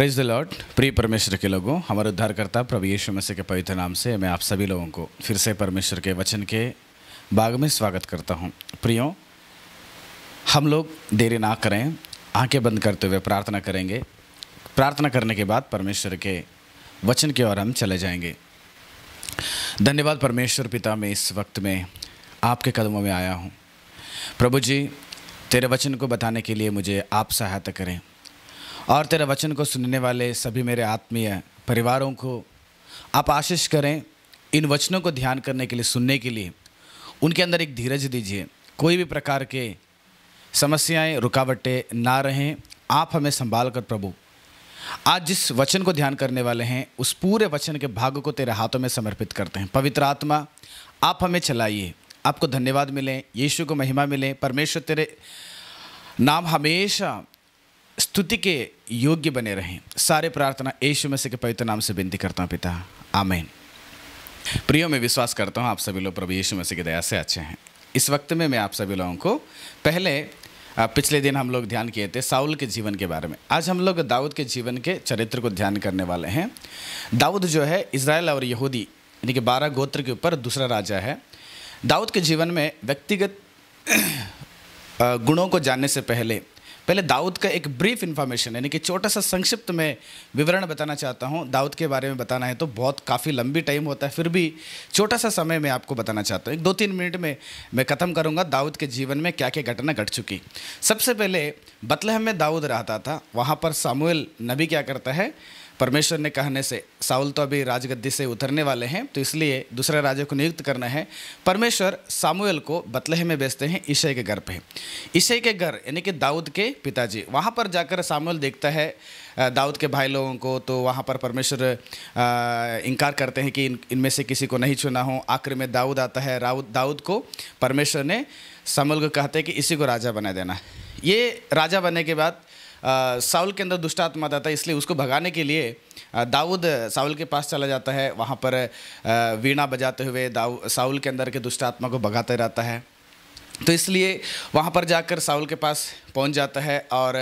praise the Lord प्रिय परमेश्वर के लोगों हमारे उद्धारकर्ता प्रभु यीशु मसीह के पवित्र नाम से मैं आप सभी लोगों को फिर से परमेश्वर के वचन के बाग में स्वागत करता हूं प्रियो हम लोग देरी ना करें आंखें बंद करते हुए प्रार्थना करेंगे प्रार्थना करने के बाद परमेश्वर के वचन की ओर हम चले जाएंगे धन्यवाद परमेश्वर पिता मैं इस वक्त में आपके कदमों में आया हूँ प्रभु जी तेरे वचन को बताने के लिए मुझे आप सहायता करें और तेरे वचन को सुनने वाले सभी मेरे आत्मीय परिवारों को आप आशीष करें इन वचनों को ध्यान करने के लिए सुनने के लिए उनके अंदर एक धीरज दीजिए कोई भी प्रकार के समस्याएं रुकावटें ना रहें आप हमें संभाल कर प्रभु आज जिस वचन को ध्यान करने वाले हैं उस पूरे वचन के भाग को तेरे हाथों में समर्पित करते हैं पवित्र आत्मा आप हमें चलाइए आपको धन्यवाद मिले यीशु को महिमा मिले परमेश्वर तेरे नाम हमेशा स्तुति के योग्य बने रहें सारे प्रार्थना यीशु मसीह के पवित्र नाम से विनती करता हूँ पिता आमेन प्रियो में विश्वास करता हूँ आप सभी लोग प्रभु यीशु मसीह की दया से अच्छे हैं इस वक्त में मैं आप सभी लोगों को पहले पिछले दिन हम लोग ध्यान किए थे साउल के जीवन के बारे में आज हम लोग दाऊद के जीवन के चरित्र को ध्यान करने वाले हैं दाऊद जो है इसराइल और यहूदी यानी कि बारह गोत्र के ऊपर दूसरा राजा है दाऊद के जीवन में व्यक्तिगत गुणों को जानने से पहले पहले दाऊद का एक ब्रीफ इन्फॉर्मेशन यानी कि छोटा सा संक्षिप्त में विवरण बताना चाहता हूँ दाऊद के बारे में बताना है तो बहुत काफ़ी लंबी टाइम होता है फिर भी छोटा सा समय में आपको बताना चाहता हूँ एक दो तीन मिनट में मैं ख़त्म करूँगा दाऊद के जीवन में क्या क्या घटना घट चुकी सबसे पहले बतलहम में दाऊद रहता था वहाँ पर सामुएल नबी क्या करता है परमेश्वर ने कहने से साउल तो अभी राजगद्दी से उतरने वाले हैं तो इसलिए दूसरे राजा को नियुक्त करना है परमेश्वर सामुएल को बतलेह में बेचते हैं ईशय के घर पे ईशय के घर यानी कि दाऊद के पिताजी वहाँ पर जाकर सामुएल देखता है दाऊद के भाई लोगों को तो वहाँ पर परमेश्वर इनकार करते हैं कि इन इनमें से किसी को नहीं चुना हो आखिर में दाऊद आता है राउद दाऊद को परमेश्वर ने सामुएल को कहते हैं कि इसी को राजा बना देना ये राजा बनने के बाद साउल के अंदर दुष्ट आत्मा आता है इसलिए उसको भगाने के लिए दाऊद साउल के पास चला जाता है वहाँ पर वीणा बजाते हुए दाऊ साउल के अंदर के दुष्ट आत्मा को भगाता रहता है तो इसलिए वहाँ पर जाकर साउल के पास पहुँच जाता है और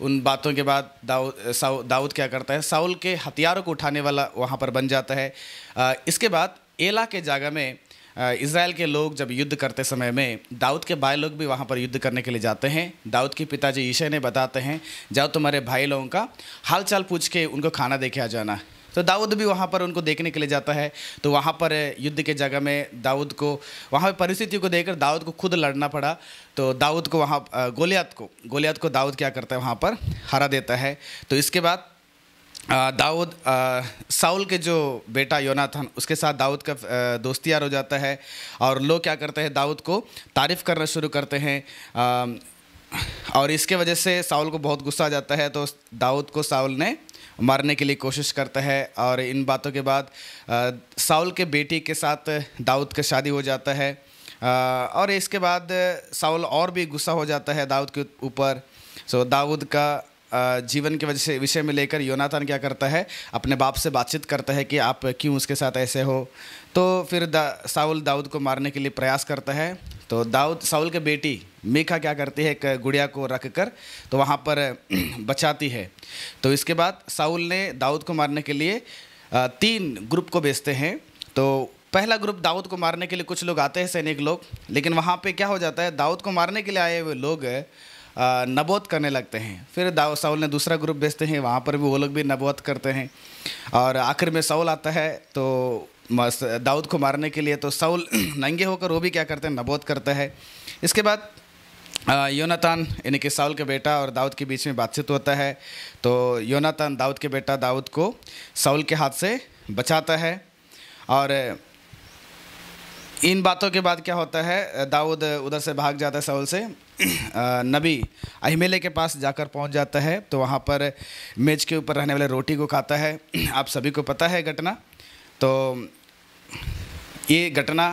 उन बातों के बाद दाऊद साउ दाऊद क्या करता है साउल के हथियारों को उठाने वाला वहाँ पर बन जाता है इसके बाद एला के जगह में इसराइल के लोग जब युद्ध करते समय में दाऊद के भाई लोग भी वहाँ पर युद्ध करने के लिए जाते हैं दाऊद के पिताजी ईशे ने बताते हैं जाओ तुम्हारे भाई लोगों का हाल चाल पूछ के उनको खाना दे आ जाना तो दाऊद भी वहाँ पर उनको देखने के लिए जाता है तो वहाँ पर युद्ध के जगह में दाऊद को वहाँ पर परिस्थितियों को देखकर दाऊद को खुद लड़ना पड़ा तो दाऊद को वहाँ गोलियात को गोलियात को दाऊद क्या करता है वहाँ पर हरा देता है तो इसके बाद दाऊद साउल के जो बेटा योनाथन उसके साथ दाऊद का दोस्ती यार हो जाता है और लोग क्या करते हैं दाऊद को तारीफ़ करना शुरू करते हैं और इसके वजह से साउल को बहुत गुस्सा आ जाता है तो दाऊद को साउल ने मारने के लिए कोशिश करता है और इन बातों के बाद साउल के बेटी के साथ दाऊद का शादी हो जाता है और इसके बाद साउल और भी गुस्सा हो जाता है दाऊद के ऊपर सो दाऊद का जीवन के वजह से विषय में लेकर योनाथान क्या करता है अपने बाप से बातचीत करता है कि आप क्यों उसके साथ ऐसे हो तो फिर दा, साउल दाऊद को मारने के लिए प्रयास करता है तो दाऊद साउल के बेटी मीखा क्या करती है एक गुड़िया को रख कर तो वहाँ पर बचाती है तो इसके बाद साउल ने दाऊद को मारने के लिए तीन ग्रुप को बेचते हैं तो पहला ग्रुप दाऊद को मारने के लिए कुछ लोग आते हैं सैनिक लोग लेकिन वहाँ पे क्या हो जाता है दाऊद को मारने के लिए आए हुए लोग नबोत करने लगते हैं फिर दाऊ साउल ने दूसरा ग्रुप भेजते हैं वहाँ पर भी वो लोग भी नबोत करते हैं और आखिर में साउल आता है तो दाऊद को मारने के लिए तो साउल नंगे होकर वो भी क्या करते हैं नबोत करता है इसके बाद योनातान यानी कि साउल के बेटा और दाऊद के बीच में बातचीत होता है तो योनातान दाऊद के बेटा दाऊद को साउल के हाथ से बचाता है और इन बातों के बाद क्या होता है दाऊद उधर से भाग जाता है सऊल से नबी अहिमेले के पास जाकर पहुंच जाता है तो वहाँ पर मेज के ऊपर रहने वाले रोटी को खाता है आप सभी को पता है घटना तो ये घटना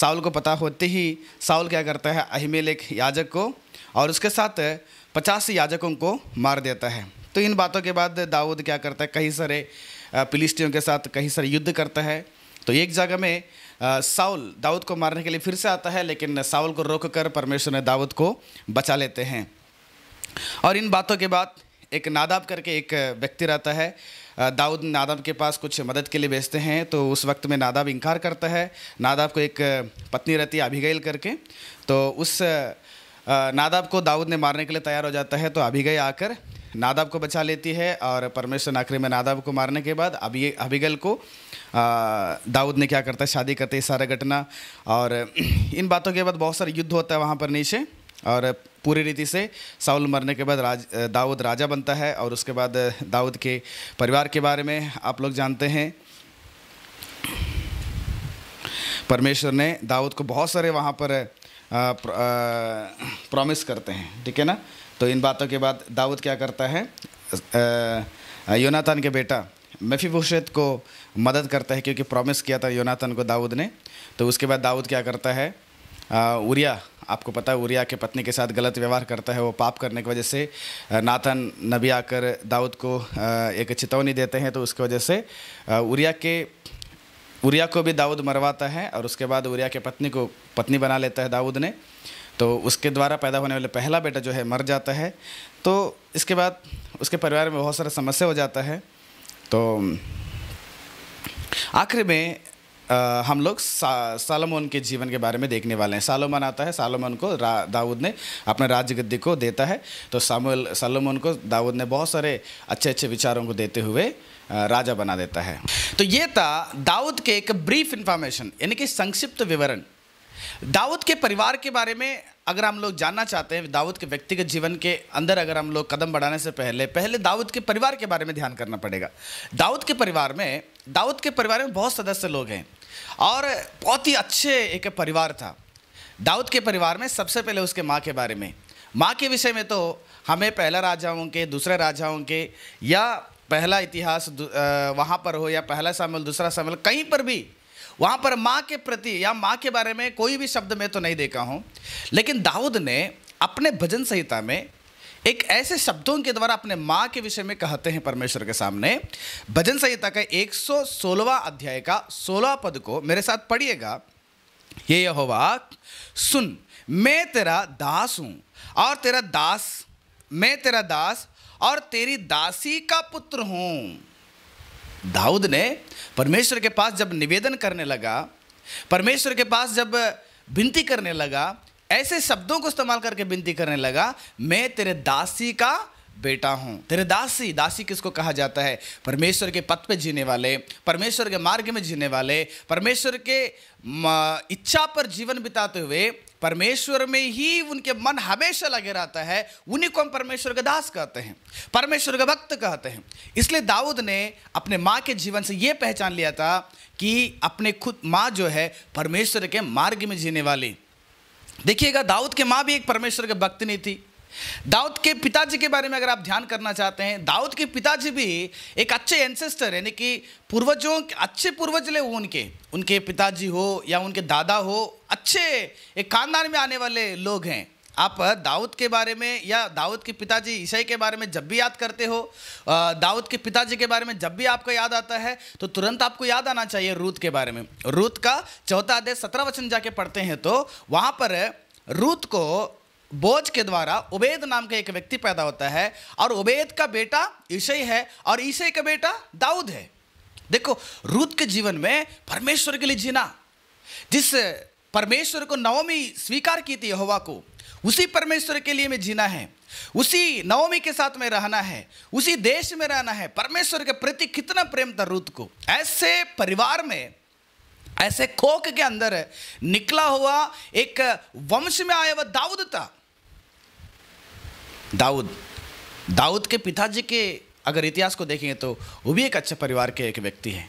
साउल को पता होते ही साउल क्या करता है अहिमेलेक याजक को और उसके साथ पचास याजकों को मार देता है तो इन बातों के बाद दाऊद क्या करता है कई सारे फिलिस्टियों के साथ कई सारे युद्ध करता है तो एक जगह में साउल दाऊद को मारने के लिए फिर से आता है लेकिन साउल को रोक कर परमेश्वर ने दाऊद को बचा लेते हैं और इन बातों के बाद एक नादाब करके एक व्यक्ति रहता है दाऊद नादाब के पास कुछ मदद के लिए भेजते हैं तो उस वक्त में नादाब इनकार करता है नादाब को एक पत्नी रहती है अभिगैल करके तो उस नादाब को दाऊद ने मारने के लिए तैयार हो जाता है तो अभिगय आकर नादाब को बचा लेती है और परमेश्वर आखिरी में नादाब को मारने के बाद अभी अभिगल को दाऊद ने क्या करता है शादी करते है सारा घटना और इन बातों के बाद बहुत सारे युद्ध होता है वहाँ पर नीचे और पूरी रीति से साउल मरने के बाद राज दाऊद राजा बनता है और उसके बाद दाऊद के परिवार के बारे में आप लोग जानते हैं परमेश्वर ने दाऊद को बहुत सारे वहाँ पर प्रॉमिस करते हैं ठीक है ना तो इन बातों के बाद दाऊद क्या करता है योनाथन के बेटा मफीबोशेत को मदद करता है क्योंकि प्रॉमिस किया था योनातन को दाऊद ने तो उसके बाद दाऊद क्या करता है उरिया आपको पता है उरिया के पत्नी के साथ गलत व्यवहार करता है वो पाप करने की वजह से नाथन नबी आकर दाऊद को एक चेतावनी देते हैं तो उसकी वजह से उरिया के उरिया को भी दाऊद मरवाता है और उसके बाद उरिया के पत्नी को पत्नी बना लेता है दाऊद ने तो उसके द्वारा पैदा होने वाले पहला बेटा जो है मर जाता है तो इसके बाद उसके परिवार में बहुत सारा समस्या हो जाता है तो आखिर में आ, हम लोग सा, सालमोन के जीवन के बारे में देखने वाले हैं सालोमन आता है सालोमन को दाऊद ने अपने राजगद्दी को देता है तो सामुएल सालोमन को दाऊद ने बहुत सारे अच्छे अच्छे विचारों को देते हुए राजा बना देता है तो ये था दाऊद के एक ब्रीफ इन्फॉर्मेशन यानी कि संक्षिप्त विवरण दाऊद के परिवार के बारे में अगर हम लोग जानना चाहते हैं दाऊद के व्यक्तिगत जीवन के अंदर अगर हम लोग कदम बढ़ाने से पहले पहले दाऊद के परिवार के बारे में ध्यान करना पड़ेगा दाऊद के परिवार में दाऊद के परिवार में बहुत सदस्य लोग हैं और बहुत ही अच्छे एक परिवार था दाऊद के परिवार में सबसे पहले उसके माँ के बारे में माँ के विषय में तो हमें पहला राजाओं के दूसरे राजाओं के या पहला इतिहास वहाँ पर हो या पहला शामिल दूसरा शामिल कहीं पर भी वहाँ पर माँ के प्रति या माँ के बारे में कोई भी शब्द मैं तो नहीं देखा हूँ लेकिन दाऊद ने अपने भजन संहिता में एक ऐसे शब्दों के द्वारा अपने माँ के विषय में कहते हैं परमेश्वर के सामने भजन संहिता का सोलवा अध्याय का सोलवा पद को मेरे साथ पढ़िएगा ये यहोवा सुन मैं तेरा दास हूँ और तेरा दास मैं तेरा दास और तेरी दासी का पुत्र हूँ दाऊद ने परमेश्वर के पास जब निवेदन करने लगा परमेश्वर के पास जब विनती करने लगा ऐसे शब्दों को इस्तेमाल करके विनती करने लगा मैं तेरे दासी का बेटा हूँ तेरे दासी दासी किसको कहा जाता है परमेश्वर के पथ पे जीने वाले परमेश्वर के मार्ग में जीने वाले परमेश्वर के इच्छा पर जीवन बिताते हुए परमेश्वर में ही उनके मन हमेशा लगे रहता है उन्हीं को हम परमेश्वर के दास कहते हैं परमेश्वर के भक्त कहते हैं इसलिए दाऊद ने अपने माँ के जीवन से ये पहचान लिया था कि अपने खुद माँ जो है परमेश्वर के मार्ग में जीने वाली देखिएगा दाऊद के माँ भी एक परमेश्वर के भक्त नहीं थी दाऊद के पिताजी के बारे में अगर आप ध्यान करना चाहते हैं दाऊद के पिताजी भी एक अच्छे एंसेस्टर यानी कि पूर्वजों के अच्छे पूर्वज ले उनके उनके पिताजी हो या उनके दादा हो अच्छे एक खानदान में आने वाले लोग हैं आप दाऊद के बारे में या दाऊद के पिताजी ईसाई के बारे में जब भी याद करते हो दाऊद के पिताजी के बारे में जब भी आपको याद आता है तो तुरंत आपको याद आना चाहिए रूत के बारे में रूत का चौथा अध्याय सत्रह वचन जाके पढ़ते हैं तो वहाँ पर रूत को बोझ के द्वारा उबेद नाम का एक व्यक्ति पैदा होता है और उबेद का बेटा ईसई है और ईशई का बेटा दाऊद है देखो रूत के जीवन में परमेश्वर के लिए जीना जिस परमेश्वर को नवमी स्वीकार की थी यहोवा को उसी परमेश्वर के लिए मैं जीना है उसी नवमी के साथ में रहना है उसी देश में रहना है परमेश्वर के प्रति कितना प्रेम था रूत को ऐसे परिवार में ऐसे खोक के अंदर निकला हुआ एक वंश में आया हुआ दाऊद था दाऊद दाऊद के पिताजी के अगर इतिहास को देखेंगे तो वो भी एक अच्छे परिवार के एक व्यक्ति हैं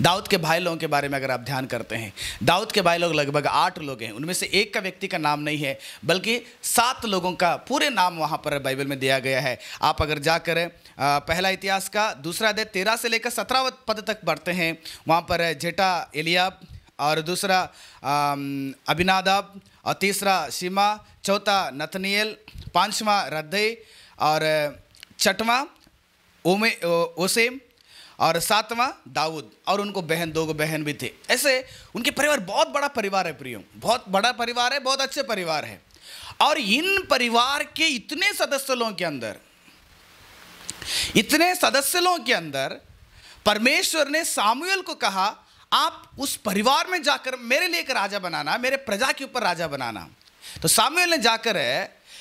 दाऊद के भाई लोगों के बारे में अगर आप ध्यान करते हैं दाऊद के भाई लोग लगभग आठ लोग हैं उनमें से एक का व्यक्ति का नाम नहीं है बल्कि सात लोगों का पूरे नाम वहाँ पर बाइबल में दिया गया है आप अगर जाकर पहला इतिहास का दूसरा अध्याय तेरह से लेकर सत्रह पद तक बढ़ते हैं वहाँ पर जेठा एलियाब और दूसरा अभिनादाब और तीसरा सीमा चौथा नतनील पांचवा हृदय और छठवा ओमे ओसेम और सातवां दाऊद और उनको बहन दो गो बहन भी थे ऐसे उनके परिवार बहुत बड़ा परिवार है प्रियो बहुत बड़ा परिवार है बहुत अच्छे परिवार है और इन परिवार के इतने सदस्यों के अंदर इतने सदस्यों के अंदर परमेश्वर ने सामुएल को कहा आप उस परिवार में जाकर मेरे लिए एक राजा बनाना मेरे प्रजा के ऊपर राजा बनाना तो सामुएल ने जाकर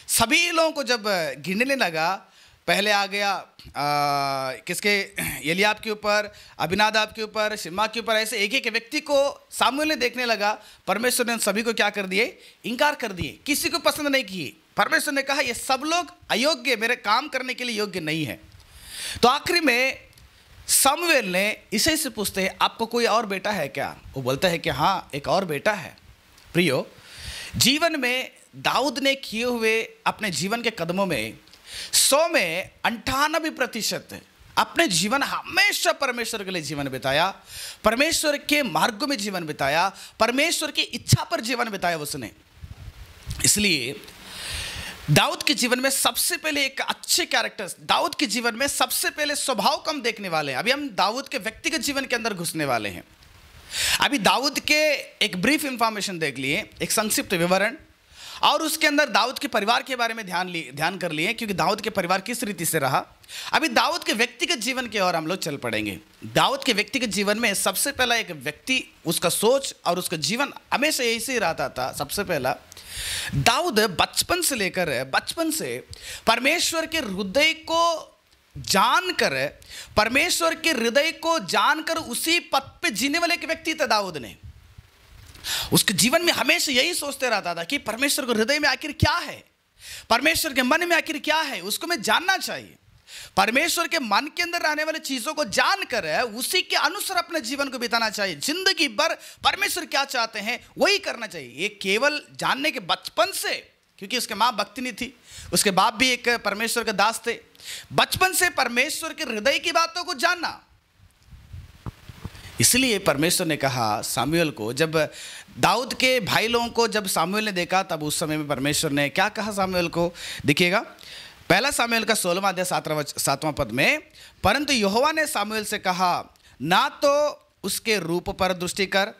सभी लोगों को जब गिनने लगा पहले आ गया आ, किसके यलियाब के ऊपर अभिनादाब के ऊपर शिमा के ऊपर ऐसे एक एक व्यक्ति को सामुएल ने देखने लगा परमेश्वर ने सभी को क्या कर दिए इनकार कर दिए किसी को पसंद नहीं किए परमेश्वर ने कहा ये सब लोग अयोग्य मेरे काम करने के लिए योग्य नहीं है तो आखिरी में समवेल ने इसे से पूछते हैं आपको कोई और बेटा है क्या वो बोलता है कि हाँ एक और बेटा है प्रियो जीवन में दाऊद ने किए हुए अपने जीवन के कदमों में सौ में अंठानबे प्रतिशत अपने जीवन हमेशा परमेश्वर के लिए जीवन बिताया परमेश्वर के मार्ग में जीवन बिताया परमेश्वर की इच्छा पर जीवन बिताया उसने इसलिए दाऊद के जीवन में सबसे पहले एक अच्छे कैरेक्टर्स दाऊद के जीवन में सबसे पहले स्वभाव कम देखने वाले हैं अभी हम दाऊद के व्यक्तिगत जीवन के अंदर घुसने वाले हैं अभी दाऊद के एक ब्रीफ इंफॉर्मेशन देख लिए एक संक्षिप्त विवरण और उसके अंदर दाऊद के परिवार के बारे में ध्यान लिए ध्यान कर लिए क्योंकि दाऊद के परिवार किस रीति से रहा अभी दाऊद के व्यक्तिगत जीवन की ओर हम लोग चल पड़ेंगे दाऊद के व्यक्तिगत जीवन में सबसे पहला एक व्यक्ति उसका सोच और उसका जीवन हमेशा यही से रहता था सबसे पहला दाऊद बचपन से लेकर बचपन से परमेश्वर के हृदय को जानकर परमेश्वर के हृदय को जानकर उसी पथ पे जीने वाले एक व्यक्ति थे दाऊद ने उसके जीवन में हमेशा यही सोचते रहता था कि परमेश्वर के हृदय में आखिर क्या है परमेश्वर के मन में आखिर क्या है उसको मैं जानना चाहिए परमेश्वर के मन के अंदर रहने वाली चीजों को जानकर उसी के अनुसार अपने जीवन को बिताना चाहिए जिंदगी भर परमेश्वर क्या चाहते हैं वही करना चाहिए ये केवल जानने के बचपन से क्योंकि उसके माँ भक्ति नहीं थी उसके बाप भी एक परमेश्वर के दास थे बचपन से परमेश्वर के हृदय की बातों को जानना इसलिए परमेश्वर ने कहा सामुएल को जब दाऊद के भाई लोगों को जब सामुएल ने देखा तब उस समय में परमेश्वर ने क्या कहा सामुएल को देखिएगा पहला सामुएल का सोलहवा अध्याय सातवां सातवां पद में परंतु यहोवा ने सामुएल से कहा ना तो उसके रूप पर दृष्टि कर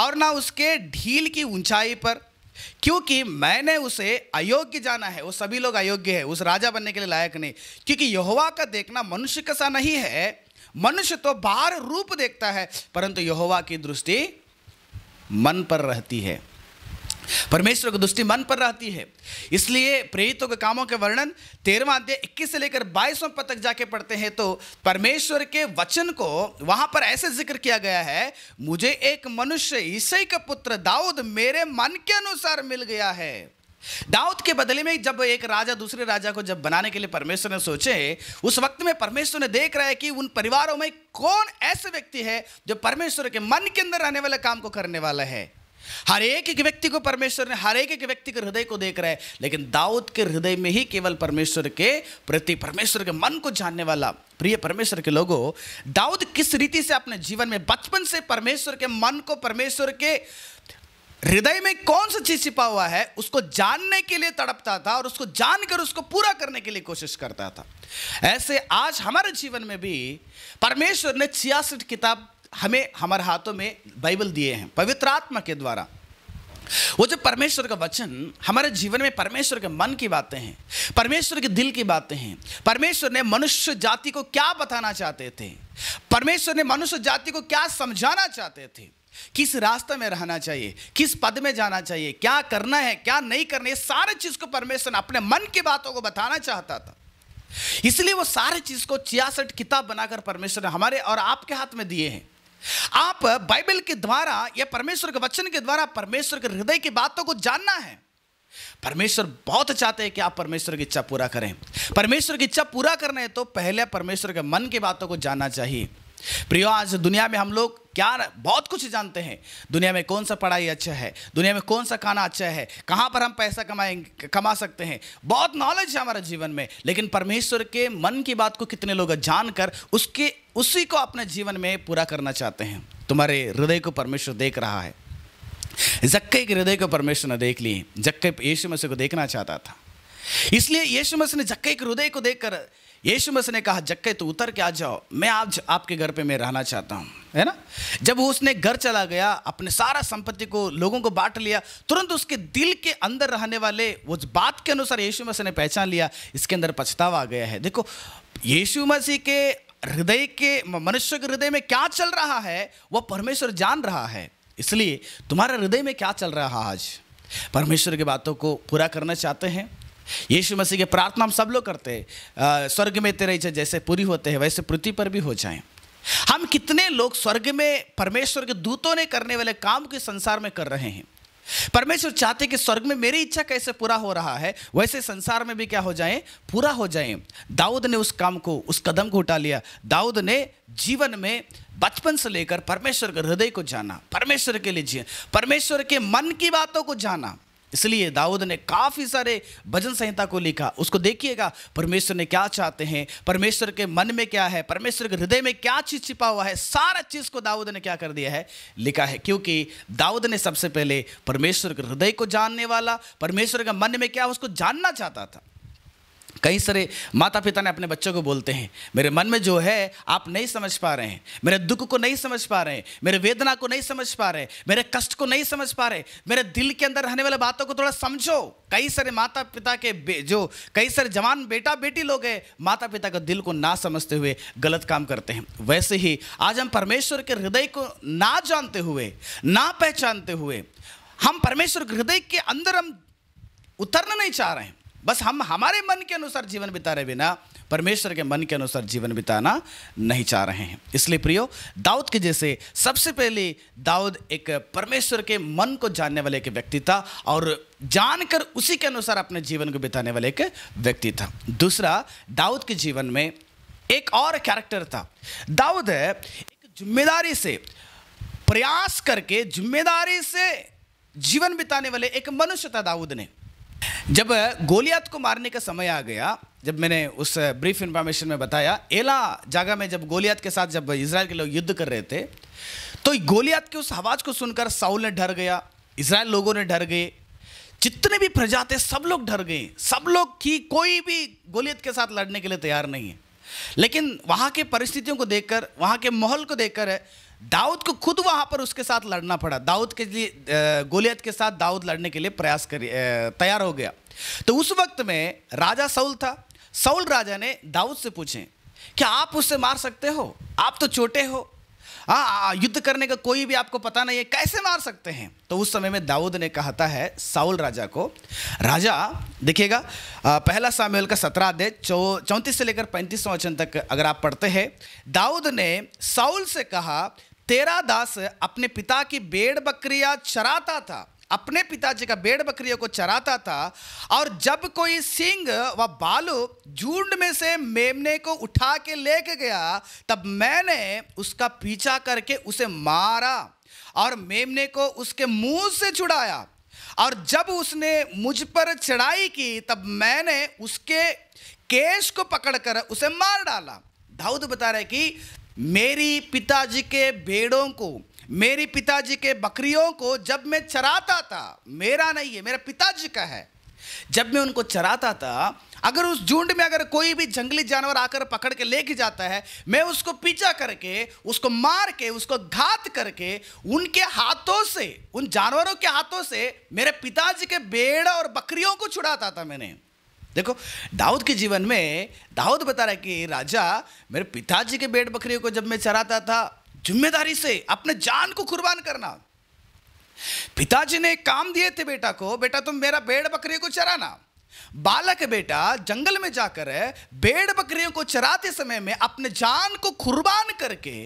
और ना उसके ढील की ऊंचाई पर क्योंकि मैंने उसे अयोग्य जाना है वो सभी लोग अयोग्य है उस राजा बनने के लिए लायक नहीं क्योंकि यहोवा का देखना मनुष्य का सा नहीं है मनुष्य तो बाहर रूप देखता है परंतु यहोवा की दृष्टि मन पर रहती है परमेश्वर की दृष्टि मन पर रहती है इसलिए प्रेरितों के कामों के वर्णन तेरहवा अध्याय इक्कीस से लेकर बाईसों पद तक जाके पढ़ते हैं तो परमेश्वर के वचन को वहां पर ऐसे जिक्र किया गया है मुझे एक मनुष्य ईसई का पुत्र दाऊद मेरे मन के अनुसार मिल गया है दाऊद के बदले में जब एक राजा दूसरे राजा को जब बनाने के लिए परमेश्वर ने सोचे उस वक्त में परमेश्वर ने देख रहा है कि उन परिवारों में कौन ऐसे व्यक्ति है जो परमेश्वर के मन के अंदर रहने वाले काम को करने वाला है हर एक एक व्यक्ति को परमेश्वर ने हर एक एक व्यक्ति के हृदय को देख रहा है लेकिन दाऊद के हृदय में ही केवल परमेश्वर के प्रति परमेश्वर के मन को जानने वाला प्रिय परमेश्वर के लोगों दाऊद किस रीति से अपने जीवन में बचपन से परमेश्वर के मन को परमेश्वर के हृदय में कौन सा चीज छिपा हुआ है उसको जानने के लिए तड़पता था और उसको जानकर उसको पूरा करने के लिए कोशिश करता था ऐसे आज हमारे जीवन में भी परमेश्वर ने छियासठ किताब हमें हमारे हाथों में बाइबल दिए हैं पवित्र आत्मा के द्वारा वो जो परमेश्वर का वचन हमारे जीवन में परमेश्वर के मन की बातें हैं परमेश्वर के दिल की बातें हैं परमेश्वर ने मनुष्य जाति को क्या बताना चाहते थे परमेश्वर ने मनुष्य जाति को क्या समझाना चाहते थे किस रास्ते में रहना चाहिए किस पद में जाना चाहिए क्या करना है क्या नहीं करना है सारे चीज को परमेश्वर ने अपने मन की बातों को बताना चाहता था इसलिए वो सारे चीज को छियासठ किताब बनाकर परमेश्वर ने हमारे और आपके हाथ में दिए हैं आप बाइबल के द्वारा या परमेश्वर के वचन के द्वारा परमेश्वर के हृदय की बातों को जानना है परमेश्वर बहुत चाहते हैं कि आप परमेश्वर की इच्छा पूरा करें परमेश्वर की इच्छा पूरा करने तो पहले परमेश्वर के मन की बातों को जानना चाहिए प्रियो आज दुनिया में हम लोग क्या बहुत कुछ जानते हैं दुनिया में कौन सा पढ़ाई अच्छा है दुनिया में कौन सा खाना अच्छा है कहाँ पर हम पैसा कमाएंगे कमा सकते हैं बहुत नॉलेज है हमारे जीवन में लेकिन परमेश्वर के मन की बात को कितने लोग जानकर उसके उसी को अपने जीवन में पूरा करना चाहते हैं तुम्हारे हृदय को परमेश्वर देख रहा है जक्के के हृदय को परमेश्वर ने देख लिए जक्के यशु मसीह को देखना चाहता था इसलिए यशु मसीह ने जक्के के हृदय को देखकर यीशु मसीह ने कहा जक्के तो उतर के आ जाओ मैं आज आपके घर पे मैं रहना चाहता हूँ है ना जब उसने घर चला गया अपने सारा संपत्ति को लोगों को बांट लिया तुरंत उसके दिल के अंदर रहने वाले उस बात के अनुसार यीशु मसीह ने पहचान लिया इसके अंदर पछतावा आ गया है देखो यीशु मसीह के हृदय के मनुष्य के हृदय में क्या चल रहा है वह परमेश्वर जान रहा है इसलिए तुम्हारे हृदय में क्या चल रहा है आज परमेश्वर की बातों को पूरा करना चाहते हैं यीशु मसीह के प्रार्थना हम सब लोग करते हैं स्वर्ग में तेरे इच्छा जैसे पूरी होते हैं वैसे पृथ्वी पर भी हो जाएं हम कितने लोग स्वर्ग में परमेश्वर के दूतों ने करने वाले काम के संसार में कर रहे हैं परमेश्वर चाहते कि स्वर्ग में मेरी इच्छा कैसे पूरा हो रहा है वैसे संसार में भी क्या हो जाए पूरा हो जाए दाऊद ने उस काम को उस कदम को उठा लिया दाऊद ने जीवन में बचपन से लेकर परमेश्वर के हृदय को जाना परमेश्वर के लिए जिया परमेश्वर के मन की बातों को जाना इसलिए दाऊद ने काफ़ी सारे भजन संहिता को लिखा उसको देखिएगा परमेश्वर ने क्या चाहते हैं परमेश्वर के मन में क्या है परमेश्वर के हृदय में क्या चीज़ छिपा हुआ है सारा चीज़ को दाऊद ने क्या कर दिया है लिखा है क्योंकि दाऊद ने सबसे पहले परमेश्वर के हृदय को जानने वाला परमेश्वर के मन में क्या उसको जानना चाहता था कई सारे माता पिता ने अपने बच्चों को बोलते हैं मेरे मन में जो है आप नहीं समझ पा रहे हैं मेरे दुख को नहीं समझ पा रहे हैं मेरे वेदना को नहीं समझ पा रहे मेरे कष्ट को नहीं समझ पा रहे मेरे दिल के अंदर रहने वाले बातों को थोड़ा समझो कई सारे माता पिता के जो कई सारे जवान बेटा बेटी लोग हैं माता पिता का दिल को ना समझते हुए गलत काम करते हैं वैसे ही आज हम परमेश्वर के हृदय को ना जानते हुए ना पहचानते हुए हम परमेश्वर के हृदय के अंदर हम उतरना नहीं चाह रहे हैं बस हम हमारे मन के अनुसार जीवन बिता रहे बिना परमेश्वर के मन के अनुसार जीवन बिताना नहीं चाह रहे हैं इसलिए प्रियो दाऊद के जैसे सबसे पहले दाऊद एक परमेश्वर के मन को जानने वाले एक व्यक्ति था और जानकर उसी के अनुसार अपने जीवन को बिताने वाले एक व्यक्ति था दूसरा दाऊद के जीवन में एक और कैरेक्टर था दाऊद एक जिम्मेदारी से प्रयास करके जिम्मेदारी से जीवन बिताने वाले एक मनुष्य था दाऊद ने जब गोलियात को मारने का समय आ गया जब मैंने उस ब्रीफ इंफॉर्मेशन में बताया एला जागा में जब गोलियात के साथ जब इसराइल के लोग युद्ध कर रहे थे तो गोलियात की उस आवाज़ को सुनकर साउल ने डर गया इसराइल लोगों ने डर गए जितने भी प्रजा थे सब लोग डर गए सब लोग की कोई भी गोलियत के साथ लड़ने के लिए तैयार नहीं है लेकिन वहाँ के परिस्थितियों को देखकर वहाँ के माहौल को देखकर दाऊद को खुद वहां पर उसके साथ लड़ना पड़ा दाऊद के लिए गोलियत के साथ दाऊद लड़ने के लिए प्रयास कर तैयार हो गया तो उस वक्त में राजा सऊल था सऊल राजा ने दाऊद से पूछे क्या आप उससे मार सकते हो आप तो छोटे हो हाँ युद्ध करने का कोई भी आपको पता नहीं है कैसे मार सकते हैं तो उस समय में दाऊद ने कहता है साउल राजा को राजा देखिएगा पहला सामेल का सत्रह दे चौ चौंतीस से लेकर पैंतीस वचन तक अगर आप पढ़ते हैं दाऊद ने साउल से कहा तेरा दास अपने पिता की बेड़ बकरियां चराता था अपने पिताजी का बेड़ बकरियों को चराता था और जब कोई सिंह व बालू झुंड में से मेमने को उठा के लेके गया तब मैंने उसका पीछा करके उसे मारा और मेमने को उसके मुंह से छुड़ाया और जब उसने मुझ पर चढ़ाई की तब मैंने उसके केश को पकड़कर उसे मार डाला दाऊद बता रहे कि मेरी पिताजी के भेड़ों को मेरी पिताजी के बकरियों को जब मैं चराता था मेरा नहीं है मेरा पिताजी का है जब मैं उनको चराता था अगर उस झुंड में अगर कोई भी जंगली जानवर आकर पकड़ के लेके जाता है मैं उसको पीछा करके उसको मार के उसको घात करके उनके हाथों से उन जानवरों के हाथों से मेरे पिताजी के भेड़ और बकरियों को छुड़ाता था मैंने देखो दाऊद के जीवन में दाऊद बता रहा है कि राजा मेरे पिताजी के बेट बकरियों को जब मैं चराता था जिम्मेदारी से अपने जान को कुर्बान करना पिताजी ने काम दिए थे बेटा को बेटा तुम मेरा बेड़ बकरियों को चराना बालक बेटा जंगल में जाकर बेड़ बकरियों को चराते समय में अपने जान को कुर्बान करके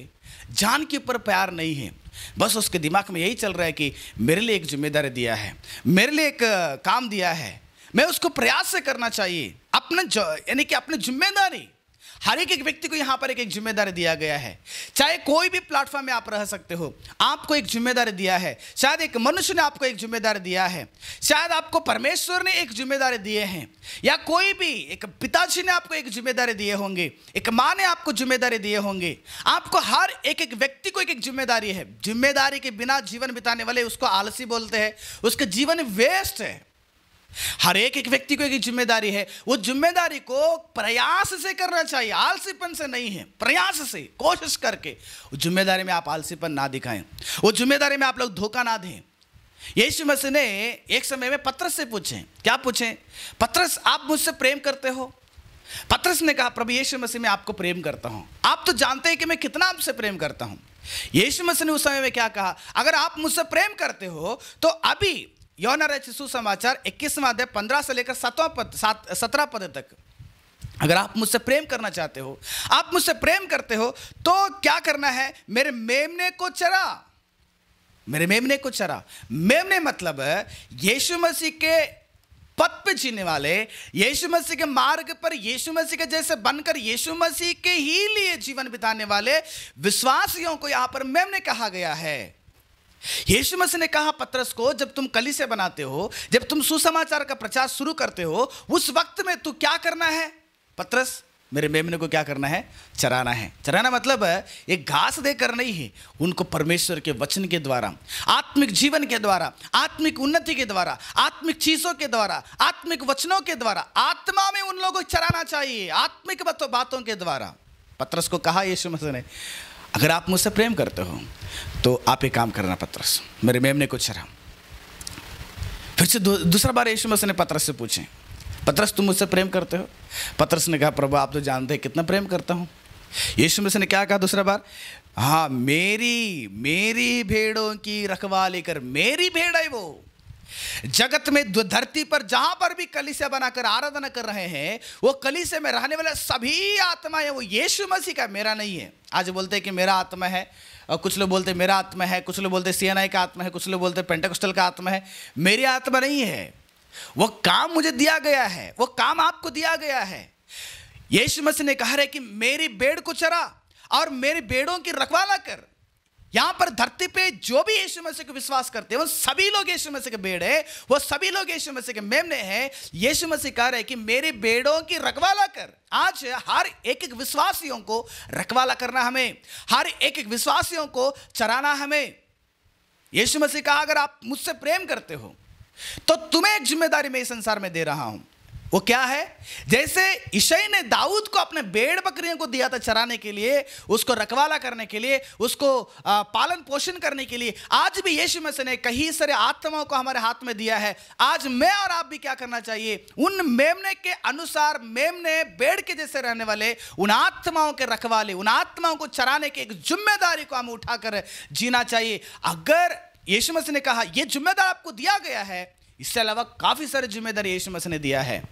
जान के ऊपर प्यार नहीं है बस उसके दिमाग में यही चल रहा है कि मेरे लिए एक जिम्मेदारी दिया है मेरे लिए एक काम दिया है मैं उसको प्रयास से करना चाहिए अपना यानी कि अपनी जिम्मेदारी हर एक एक व्यक्ति को यहाँ पर एक एक जिम्मेदारी दिया गया है चाहे कोई भी प्लेटफॉर्म में आप रह सकते हो आपको एक जिम्मेदारी दिया है शायद एक मनुष्य ने आपको एक जिम्मेदारी दिया है शायद आपको परमेश्वर ने एक जिम्मेदारी दिए हैं या कोई भी एक पिताजी ने आपको एक जिम्मेदारी दिए होंगे एक माँ ने आपको जिम्मेदारी दिए होंगे आपको हर एक एक व्यक्ति को एक एक जिम्मेदारी है जिम्मेदारी के बिना जीवन बिताने वाले उसको आलसी बोलते हैं उसका जीवन वेस्ट है हर एक एक व्यक्ति को एक जिम्मेदारी है वो जिम्मेदारी को प्रयास से करना चाहिए आलसीपन से नहीं है प्रयास से कोशिश करके जिम्मेदारी में आप आलसीपन ना दिखाएं वो जिम्मेदारी में आप लोग धोखा ना दें यीशु मसीह ने एक समय में पत्रस से पूछे क्या पूछे पत्रस आप मुझसे प्रेम करते हो पत्रस ने कहा प्रभु यीशु मसीह मैं आपको प्रेम करता हूं आप तो जानते हैं कि मैं कितना आपसे प्रेम करता हूं यीशु मसीह ने उस समय में क्या कहा अगर आप मुझसे प्रेम करते हो तो अभी यौन रच समाचार इक्कीसवा अध्याय पंद्रह से लेकर सतवा पद सात सत्रह पद तक अगर आप मुझसे प्रेम करना चाहते हो आप मुझसे प्रेम करते हो तो क्या करना है मेरे मेमने को चरा मेरे मेमने को चरा मेमने मतलब यीशु मसीह के पथ पे जीने वाले यीशु मसीह के मार्ग पर यीशु मसीह के जैसे बनकर यीशु मसीह के ही लिए जीवन बिताने वाले विश्वासियों को यहां पर मेमने कहा गया है यीशु मसीह ने कहा पत्रस को जब तुम कली से बनाते हो जब तुम सुसमाचार का प्रचार शुरू करते हो उस वक्त में तू क्या करना है पत्रस मेरे मेमने को क्या करना है चराना है चराना मतलब एक घास देकर नहीं है उनको परमेश्वर के वचन के द्वारा आत्मिक जीवन के द्वारा आत्मिक उन्नति के द्वारा आत्मिक चीज़ों के द्वारा आत्मिक वचनों के द्वारा आत्मा में उन लोगों को चराना चाहिए आत्मिक बातों के द्वारा पत्रस को कहा यीशु मसीह ने अगर आप मुझसे प्रेम करते हो तो आप एक काम करना पत्रस मेरे मेम ने कुछ रहा फिर से दूसरा बार यीशु मसीह ने पत्रस से पूछे पत्रस तुम मुझसे प्रेम करते हो पत्रस ने कहा प्रभु आप तो जानते हैं कितना प्रेम करता हूँ यीशु मसीह ने क्या कहा दूसरा बार हाँ मेरी मेरी भेड़ों की रखवाली कर मेरी भेड़ है वो जगत में धरती पर जहां पर भी कलिसिया बनाकर आराधना कर रहे हैं वो कलिसिया में रहने वाला सभी आत्मा है वो यीशु मसीह का मेरा नहीं है आज बोलते हैं कि मेरा आत्मा है और कुछ लोग बोलते मेरा आत्मा है कुछ लोग बोलते सी का आत्मा है कुछ लोग बोलते पेंटाकोस्टल का आत्मा है मेरी आत्मा नहीं है वो काम मुझे दिया गया है वो काम आपको दिया गया है यीशु मसीह ने कहा है कि मेरी बेड़ को चरा और मेरे बेड़ों की रखवाला कर यहां पर धरती पे जो भी यीशु मसीह को विश्वास करते हैं वो सभी लोग यीशु मसीह के बेड़ है वो सभी लोग यीशु मसीह के मेमने हैं यीशु मसीह कह रहे हैं कि मेरे बेड़ों की रखवाला कर आज हर एक एक विश्वासियों को रखवाला करना हमें हर एक एक विश्वासियों को चराना हमें यीशु मसीह कहा अगर आप मुझसे प्रेम करते हो तो तुम्हें एक जिम्मेदारी मैं इस संसार में दे रहा हूं वो क्या है जैसे ईशई ने दाऊद को अपने बेड़ बकरियों को दिया था चराने के लिए उसको रखवाला करने के लिए उसको पालन पोषण करने के लिए आज भी यीशु मसीह ने कई सारे आत्माओं को हमारे हाथ में दिया है आज मैं और आप भी क्या करना चाहिए उन मेमने के अनुसार मेमने बेड़ के जैसे रहने वाले उन आत्माओं के रखवाले उन आत्माओं को चराने की एक जिम्मेदारी को हमें उठाकर जीना चाहिए अगर यीशु मसीह ने कहा यह जिम्मेदार आपको दिया गया है इससे अलावा काफ़ी सारी जिम्मेदारी यीशु मसीह ने दिया है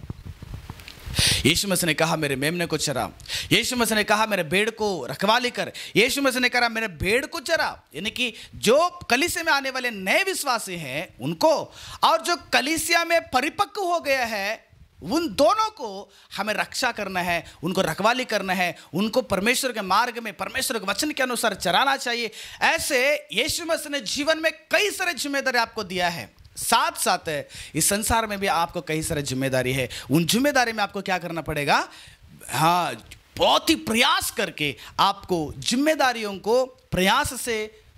यीशु मसीह ने कहा मेरे मेमने को चरा यीशु मसीह ने कहा मेरे भेड़ को रखवाली कर यीशु मसीह ने कहा मेरे भेड़ को चरा यानी कि जो कलिसिया में आने वाले नए विश्वासी हैं उनको और जो कलिसिया में परिपक्व हो गया है उन दोनों को हमें रक्षा करना है उनको रखवाली करना है उनको परमेश्वर के मार्ग में परमेश्वर के वचन के अनुसार चराना चाहिए ऐसे यीशु मसीह ने जीवन में कई सारे जिम्मेदारी आपको दिया है साथ साथ है इस संसार में भी आपको कई सारे जिम्मेदारी है उन जिम्मेदारी में आपको क्या करना पड़ेगा हाँ बहुत ही प्रयास करके आपको जिम्मेदारियों को प्रयास से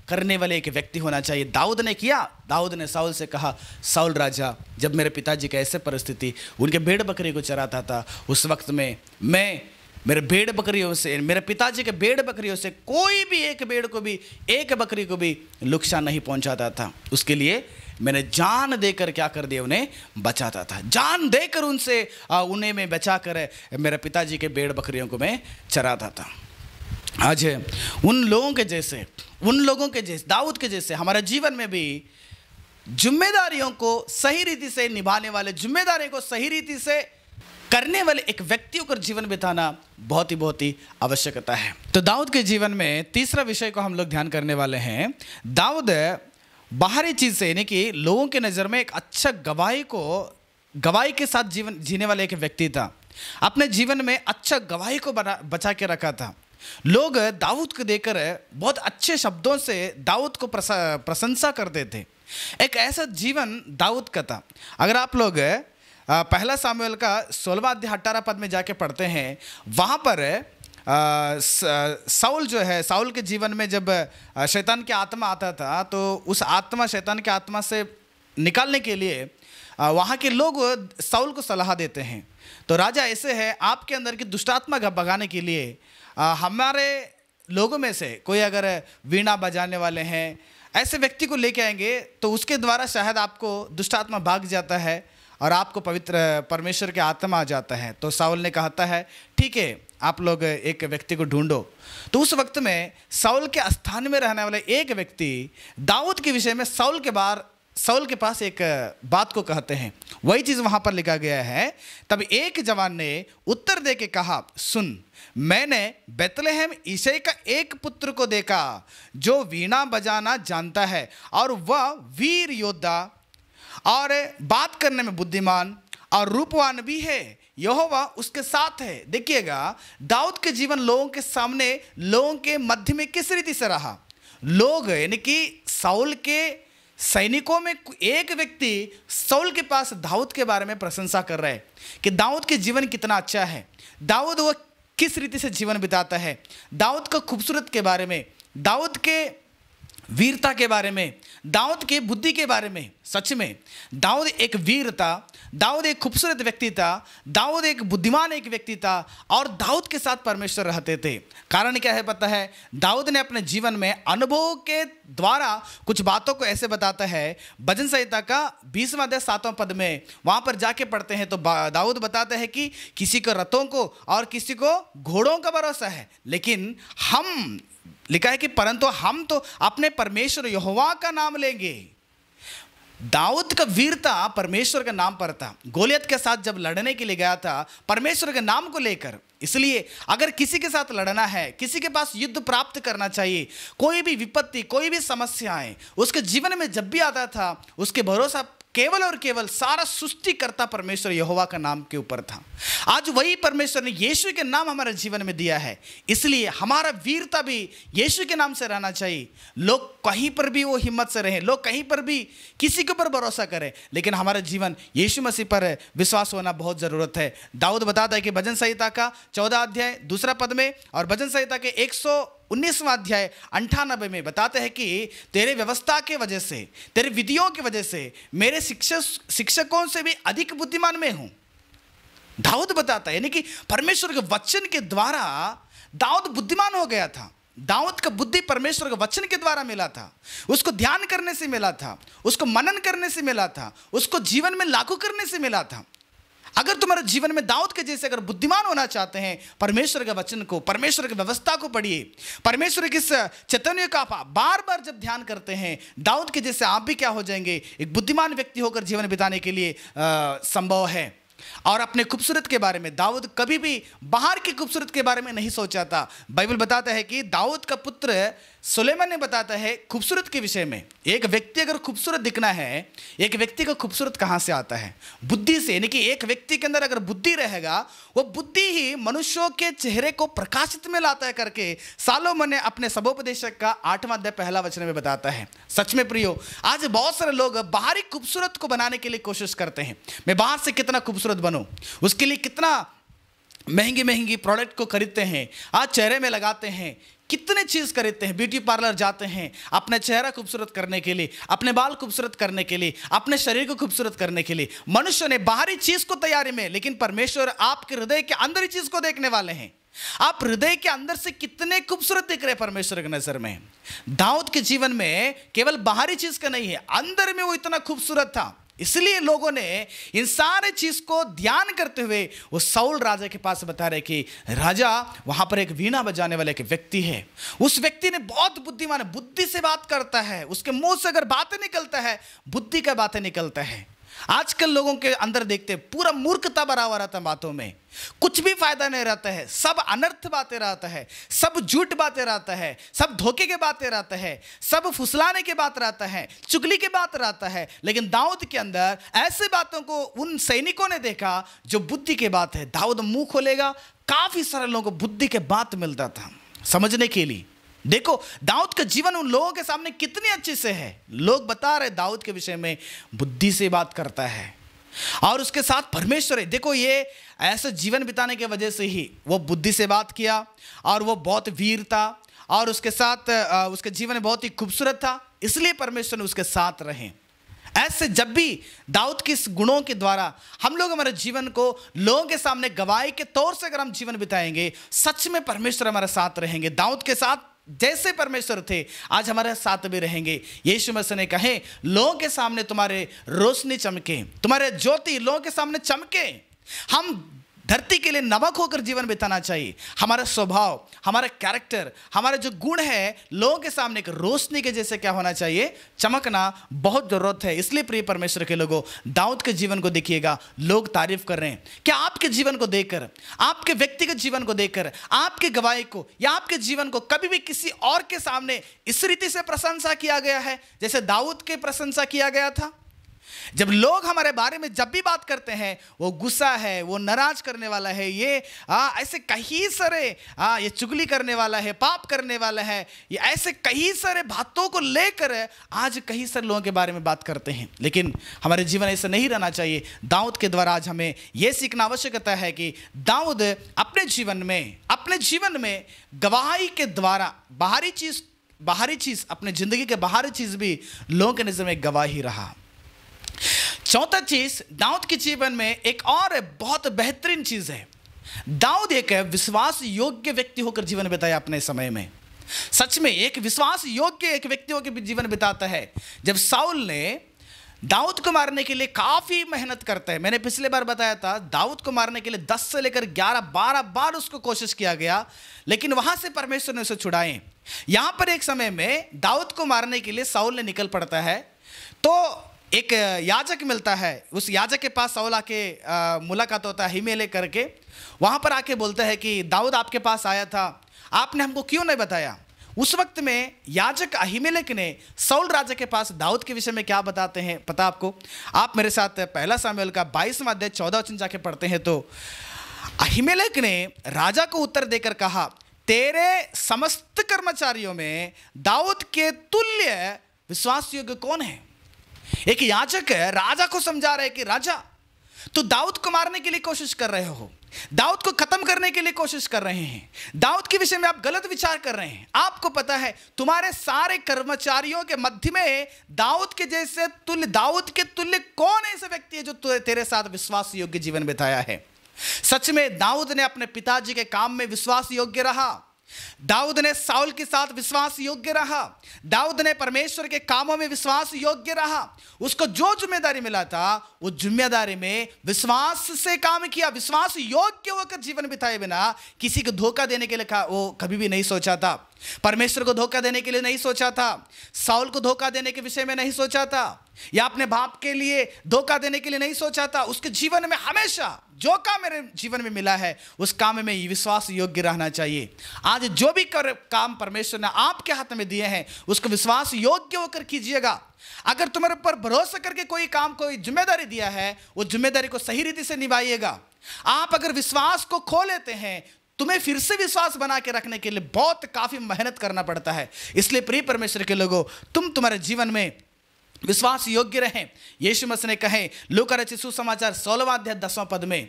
करने वाले एक व्यक्ति होना चाहिए दाऊद ने किया दाऊद ने साउल से कहा साउल राजा जब मेरे पिताजी का ऐसे परिस्थिति उनके भेड़ बकरी को चराता था उस वक्त में मैं मेरे भेड़ बकरियों से मेरे पिताजी के भेड़ बकरियों से कोई भी एक भेड़ को भी एक बकरी को भी नुकसान नहीं पहुंचाता था उसके लिए मैंने जान देकर क्या कर दिया उन्हें बचाता था जान देकर उनसे उन्हें मैं बचा कर मेरे पिताजी के भेड़ बकरियों को मैं चराता था आज उन लोगों के जैसे उन लोगों के जैसे दाऊद के जैसे हमारे जीवन में भी जिम्मेदारियों को सही रीति से निभाने वाले जिम्मेदारियों को सही रीति से करने वाले एक व्यक्ति होकर जीवन बिताना बहुत ही बहुत ही आवश्यकता है तो दाऊद के जीवन में तीसरा विषय को हम लोग ध्यान करने वाले हैं दाऊद बाहरी चीज़ से यानी कि लोगों के नज़र में एक अच्छा गवाही को गवाही के साथ जीवन जीने वाले एक व्यक्ति था अपने जीवन में अच्छा गवाही को बना बचा के रखा था लोग दाऊद को देकर बहुत अच्छे शब्दों से दाऊद को प्रशंसा करते थे एक ऐसा जीवन दाऊद का था अगर आप लोग पहला सामुएल का सोलवा अध्याय अट्ठारह पद में जाके पढ़ते हैं वहाँ पर साउल जो है साउल के जीवन में जब शैतान की आत्मा आता था तो उस आत्मा शैतान की आत्मा से निकालने के लिए वहाँ के लोग साउल को सलाह देते हैं तो राजा ऐसे है आपके अंदर की दुष्टात्मा भगाने के लिए हमारे लोगों में से कोई अगर वीणा बजाने वाले हैं ऐसे व्यक्ति को लेके आएंगे तो उसके द्वारा शायद आपको दुष्टात्मा भाग जाता है और आपको पवित्र परमेश्वर के आत्मा आ जाता है तो साउल ने कहता है ठीक है आप लोग एक व्यक्ति को ढूंढो तो उस वक्त में साउल के स्थान में रहने वाले एक व्यक्ति दाऊद के विषय में साउल के बार साउल के पास एक बात को कहते हैं वही चीज़ वहाँ पर लिखा गया है तब एक जवान ने उत्तर दे के कहा सुन मैंने बेतलहम ईशे का एक पुत्र को देखा जो वीणा बजाना जानता है और वह वीर योद्धा और बात करने में बुद्धिमान और रूपवान भी है यहोवा उसके साथ है देखिएगा दाऊद के जीवन लोगों के सामने लोगों के मध्य में किस रीति से रहा लोग यानी कि साउल के सैनिकों में एक व्यक्ति सौल के पास दाऊद के बारे में प्रशंसा कर रहे हैं कि दाऊद के जीवन कितना अच्छा है दाऊद वह किस रीति से जीवन बिताता है दाऊद का खूबसूरत के बारे में दाऊद के वीरता के बारे में दाऊद के बुद्धि के बारे में सच में दाऊद एक वीर था दाऊद एक खूबसूरत व्यक्ति था दाऊद एक बुद्धिमान एक व्यक्ति था और दाऊद के साथ परमेश्वर रहते थे कारण क्या है पता है दाऊद ने अपने जीवन में अनुभव के द्वारा कुछ बातों को ऐसे बताता है भजन संहिता का बीसवा अध्याय सातवां पद में वहाँ पर जाके पढ़ते हैं तो दाऊद बताते हैं कि किसी को रथों को और किसी को घोड़ों का भरोसा है लेकिन हम लिखा है कि परंतु हम तो अपने परमेश्वर यहोवा का नाम लेंगे दाऊद का वीरता परमेश्वर के नाम पर था गोलियत के साथ जब लड़ने के लिए गया था परमेश्वर के नाम को लेकर इसलिए अगर किसी के साथ लड़ना है किसी के पास युद्ध प्राप्त करना चाहिए कोई भी विपत्ति कोई भी समस्याएं उसके जीवन में जब भी आता था उसके भरोसा केवल और केवल सारा करता परमेश्वर यहोवा का नाम के ऊपर था आज वही परमेश्वर ने यीशु के नाम हमारे जीवन में दिया है इसलिए हमारा वीरता भी यीशु के नाम से रहना चाहिए लोग कहीं पर भी वो हिम्मत से रहें लोग कहीं पर भी किसी के ऊपर भरोसा करें लेकिन हमारा जीवन यीशु मसीह पर विश्वास होना बहुत ज़रूरत है दाऊद बताता है कि भजन संहिता का चौदह अध्याय दूसरा पद में और भजन संहिता के एक सौ उन्नीसवा अध्याय अंठानबे में बताते हैं कि तेरे व्यवस्था के वजह से तेरे विधियों की वजह से मेरे शिक्षक शिक्षकों से भी अधिक बुद्धिमान में हूँ दाऊद बताता है यानी कि परमेश्वर के वचन के द्वारा दाऊद बुद्धिमान हो गया था दाऊद का बुद्धि परमेश्वर के वचन के द्वारा मिला था उसको ध्यान करने से मिला था उसको मनन करने से मिला था उसको जीवन में लागू करने से मिला था अगर तुम्हारे जीवन में दाऊद के जैसे अगर बुद्धिमान होना चाहते हैं परमेश्वर के वचन को परमेश्वर की व्यवस्था को पढ़िए परमेश्वर के इस चैतन्य का बार बार जब ध्यान करते हैं दाऊद के जैसे आप भी क्या हो जाएंगे एक बुद्धिमान व्यक्ति होकर जीवन बिताने के लिए संभव है और अपने खूबसूरत के बारे में दाऊद कभी भी बाहर की खूबसूरत के बारे में नहीं सोचा था बाइबल बताता है कि दाऊद का पुत्र सुलेमान ने बताता है खूबसूरत के विषय में एक व्यक्ति अगर खूबसूरत दिखना है एक व्यक्ति का खूबसूरत कहाँ से आता है बुद्धि से यानी कि एक व्यक्ति के अंदर अगर बुद्धि रहेगा वो बुद्धि ही मनुष्यों के चेहरे को प्रकाशित में लाता है करके सालोमन ने अपने सबोपदेशक का आठवां अध्याय पहला वचन में बताता है सच में प्रियो आज बहुत सारे लोग बाहरी खूबसूरत को बनाने के लिए कोशिश करते हैं मैं बाहर से कितना खूबसूरत बनूँ उसके लिए कितना महंगी महंगी प्रोडक्ट को खरीदते हैं आज चेहरे में लगाते हैं कितने चीज खरीदते हैं ब्यूटी पार्लर जाते हैं अपने चेहरा खूबसूरत करने के लिए अपने बाल खूबसूरत करने के लिए अपने शरीर को खूबसूरत करने के लिए मनुष्य ने बाहरी चीज को तैयारी में लेकिन परमेश्वर आपके हृदय के अंदर ही चीज को देखने वाले हैं आप हृदय के अंदर से कितने खूबसूरत दिख रहे परमेश्वर की नजर में दाऊद के जीवन में केवल बाहरी चीज का नहीं है अंदर में वो इतना खूबसूरत था इसलिए लोगों ने इन सारे चीज को ध्यान करते हुए वो सऊल राजा के पास बता रहे कि राजा वहां पर एक वीणा बजाने वाले एक व्यक्ति है उस व्यक्ति ने बहुत बुद्धिमान बुद्धि से बात करता है उसके मुंह से अगर बातें निकलता है बुद्धि का बातें निकलता है आजकल लोगों के अंदर देखते पूरा मूर्खता भरा हुआ रहता है बातों में कुछ भी फायदा नहीं रहता है सब अनर्थ बातें रहता है सब झूठ बातें रहता है सब धोखे के बातें रहता है सब फुसलाने के बात रहता है चुगली के बात रहता है लेकिन दाऊद के अंदर ऐसे बातों को उन सैनिकों ने देखा जो बुद्धि की बात है दाऊद मुंह खोलेगा काफ़ी सारे लोगों को बुद्धि के बात मिलता था समझने के लिए देखो दाऊद का जीवन उन लोगों के सामने कितने अच्छे से है लोग बता रहे दाऊद के विषय में बुद्धि से बात करता है और उसके साथ परमेश्वर है देखो ये ऐसे जीवन बिताने के वजह से ही वो बुद्धि से बात किया और वो बहुत वीर था और उसके साथ उसके जीवन बहुत ही खूबसूरत था इसलिए परमेश्वर ने उसके साथ रहें ऐसे जब भी दाऊद के गुणों के द्वारा हम लोग हमारे जीवन को लोगों के सामने गवाही के तौर से अगर हम जीवन बिताएंगे सच में परमेश्वर हमारे साथ रहेंगे दाऊद के साथ जैसे परमेश्वर थे आज हमारे साथ भी रहेंगे यीशु मसीह ने कहे लोगों के सामने तुम्हारे रोशनी चमके तुम्हारे ज्योति लोगों के सामने चमके हम धरती के लिए नमक होकर जीवन बिताना चाहिए हमारा स्वभाव हमारा कैरेक्टर हमारे जो गुण है लोगों के सामने एक रोशनी के जैसे क्या होना चाहिए चमकना बहुत ज़रूरत है इसलिए प्रिय परमेश्वर के लोगों दाऊद के जीवन को देखिएगा लोग तारीफ कर रहे हैं क्या आपके जीवन को देखकर आपके व्यक्तिगत जीवन को देखकर आपके गवाही को या आपके जीवन को कभी भी किसी और के सामने इस रीति से प्रशंसा किया गया है जैसे दाऊद के प्रशंसा किया गया था जब लोग हमारे बारे में जब भी बात करते हैं वो गुस्सा है वो नाराज करने वाला है ये आ, ऐसे कहीं सारे ये चुगली करने वाला है पाप करने वाला है ये ऐसे कहीं सारे बातों को लेकर आज कहीं सारे लोगों के बारे में बात करते हैं लेकिन हमारे जीवन ऐसा नहीं रहना चाहिए दाऊद के द्वारा आज हमें यह सीखना आवश्यकता है कि दाऊद अपने जीवन में अपने जीवन में गवाही के द्वारा बाहरी चीज़ बाहरी चीज़ अपने ज़िंदगी के बाहरी चीज़ भी लोगों के नज़र में गवाही रहा चौथा चीज दाऊद के जीवन में एक और बहुत बेहतरीन चीज है दाऊद एक विश्वास योग्य व्यक्ति होकर जीवन बिताया अपने समय में सच में एक विश्वास योग्य एक व्यक्ति होकर जीवन बिताता है जब साउल ने दाऊद को मारने के लिए काफ़ी मेहनत करते हैं मैंने पिछले बार बताया था दाऊद को मारने के लिए 10 से लेकर 11 12 बार उसको कोशिश किया गया लेकिन वहां से परमेश्वर ने उसे छुड़ाए यहां पर एक समय में दाऊद को मारने के लिए साउल ने निकल पड़ता है तो एक याजक मिलता है उस याजक के पास सौल आके मुलाकात होता है हिमेले करके वहाँ पर आके बोलता है कि दाऊद आपके पास आया था आपने हमको क्यों नहीं बताया उस वक्त में याजक अहिमेलेक ने सौल राजा के पास दाऊद के विषय में क्या बताते हैं पता आपको आप मेरे साथ पहला सामेल का बाईसवा अध्याय चौदह वचन जाके पढ़ते हैं तो अहिमेलेक ने राजा को उत्तर देकर कहा तेरे समस्त कर्मचारियों में दाऊद के तुल्य विश्वास योग्य कौन है एक याचक है राजा को समझा रहे कि राजा तो दाऊद को मारने के लिए कोशिश कर रहे हो दाऊद को खत्म करने के लिए कोशिश कर रहे हैं दाऊद के विषय में आप गलत विचार कर रहे हैं आपको पता है तुम्हारे सारे कर्मचारियों के मध्य में दाऊद के जैसे तुल्य दाऊद के तुल्य कौन ऐसे व्यक्ति है जो तेरे साथ विश्वास योग्य जीवन बिताया है सच में दाऊद ने अपने पिताजी के काम में विश्वास योग्य रहा दाऊद ने साउल के साथ विश्वास योग्य रहा दाऊद ने परमेश्वर के कामों में विश्वास योग्य रहा उसको जो जिम्मेदारी मिला था वो जिम्मेदारी में विश्वास से काम किया विश्वास योग्य होकर जीवन बिताए बिना किसी को धोखा देने के लिए वो कभी भी नहीं सोचा था परमेश्वर को धोखा देने के लिए नहीं सोचा था साउल को धोखा देने के विषय में नहीं सोचा था या अपने बाप के लिए धोखा देने के लिए नहीं सोचा था उसके जीवन में हमेशा जो काम मेरे जीवन में मिला है उस काम में विश्वास योग्य रहना चाहिए आज जो भी कर, काम परमेश्वर ने आपके हाथ में दिए हैं उसको विश्वास योग्य होकर कीजिएगा अगर तुम्हारे ऊपर भरोसा करके कोई काम कोई जिम्मेदारी दिया है वो जिम्मेदारी को सही रीति से निभाइएगा आप अगर विश्वास को खो लेते हैं तुम्हें फिर से विश्वास बना के रखने के लिए बहुत काफ़ी मेहनत करना पड़ता है इसलिए प्रिय परमेश्वर के लोगों तुम तुम्हारे जीवन में विश्वास योग्य रहे यीशु मसीह ने कहे लूक रचित सुसमाचार सोलवा अध्याय दसवां पद में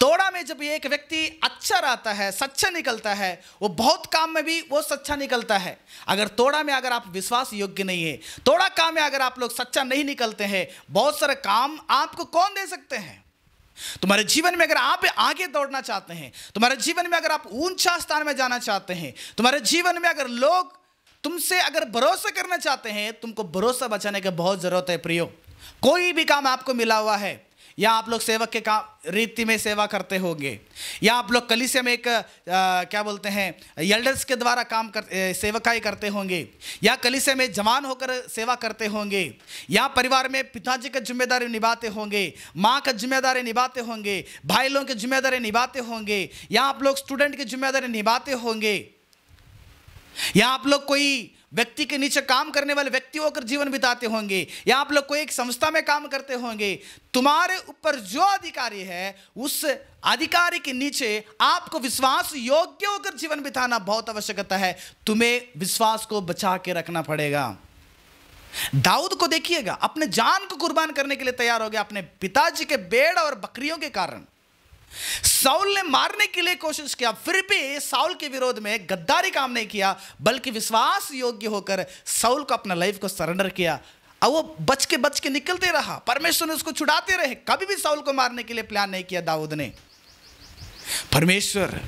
तोड़ा में जब एक व्यक्ति अच्छा रहता है सच्चा निकलता है वो बहुत काम में भी वो सच्चा निकलता है अगर तोड़ा में अगर आप विश्वास योग्य नहीं है तोड़ा काम में अगर आप लोग सच्चा नहीं निकलते हैं बहुत सारे काम आपको कौन दे सकते हैं तुम्हारे जीवन में अगर आप आगे दौड़ना चाहते हैं तुम्हारे जीवन में अगर आप ऊंचा स्थान में जाना चाहते हैं तुम्हारे जीवन में अगर लोग तुमसे अगर भरोसा करना चाहते हैं तुमको भरोसा बचाने की बहुत ज़रूरत है प्रियो कोई भी काम आपको मिला हुआ है या आप लोग सेवक के काम रीति में सेवा करते होंगे या आप लोग कलिसे में एक आ, क्या बोलते हैं यल्डर्स के द्वारा काम कर सेवकाई करते होंगे या कलिसे में जवान होकर सेवा करते होंगे या परिवार में पिताजी का जिम्मेदारी निभाते होंगे माँ का जिम्मेदारी निभाते होंगे भाई लोगों की जिम्मेदारी निभाते होंगे या आप लोग स्टूडेंट की जिम्मेदारी निभाते होंगे या आप लोग कोई व्यक्ति के नीचे काम करने वाले व्यक्ति होकर जीवन बिताते होंगे या आप लोग कोई एक संस्था में काम करते होंगे तुम्हारे ऊपर जो अधिकारी है उस अधिकारी के नीचे आपको विश्वास योग्य होकर जीवन बिताना बहुत आवश्यकता है तुम्हें विश्वास को बचा के रखना पड़ेगा दाऊद को देखिएगा अपने जान को कुर्बान करने के लिए तैयार हो गया अपने पिताजी के बेड़ और बकरियों के कारण साउल ने मारने के लिए कोशिश किया फिर भी साउल के विरोध में गद्दारी काम नहीं किया बल्कि विश्वास योग्य होकर साउल को अपना लाइफ को सरेंडर किया और वो बच के बच के निकलते रहा परमेश्वर ने उसको छुड़ाते रहे कभी भी साउल को मारने के लिए प्लान नहीं किया दाऊद ने परमेश्वर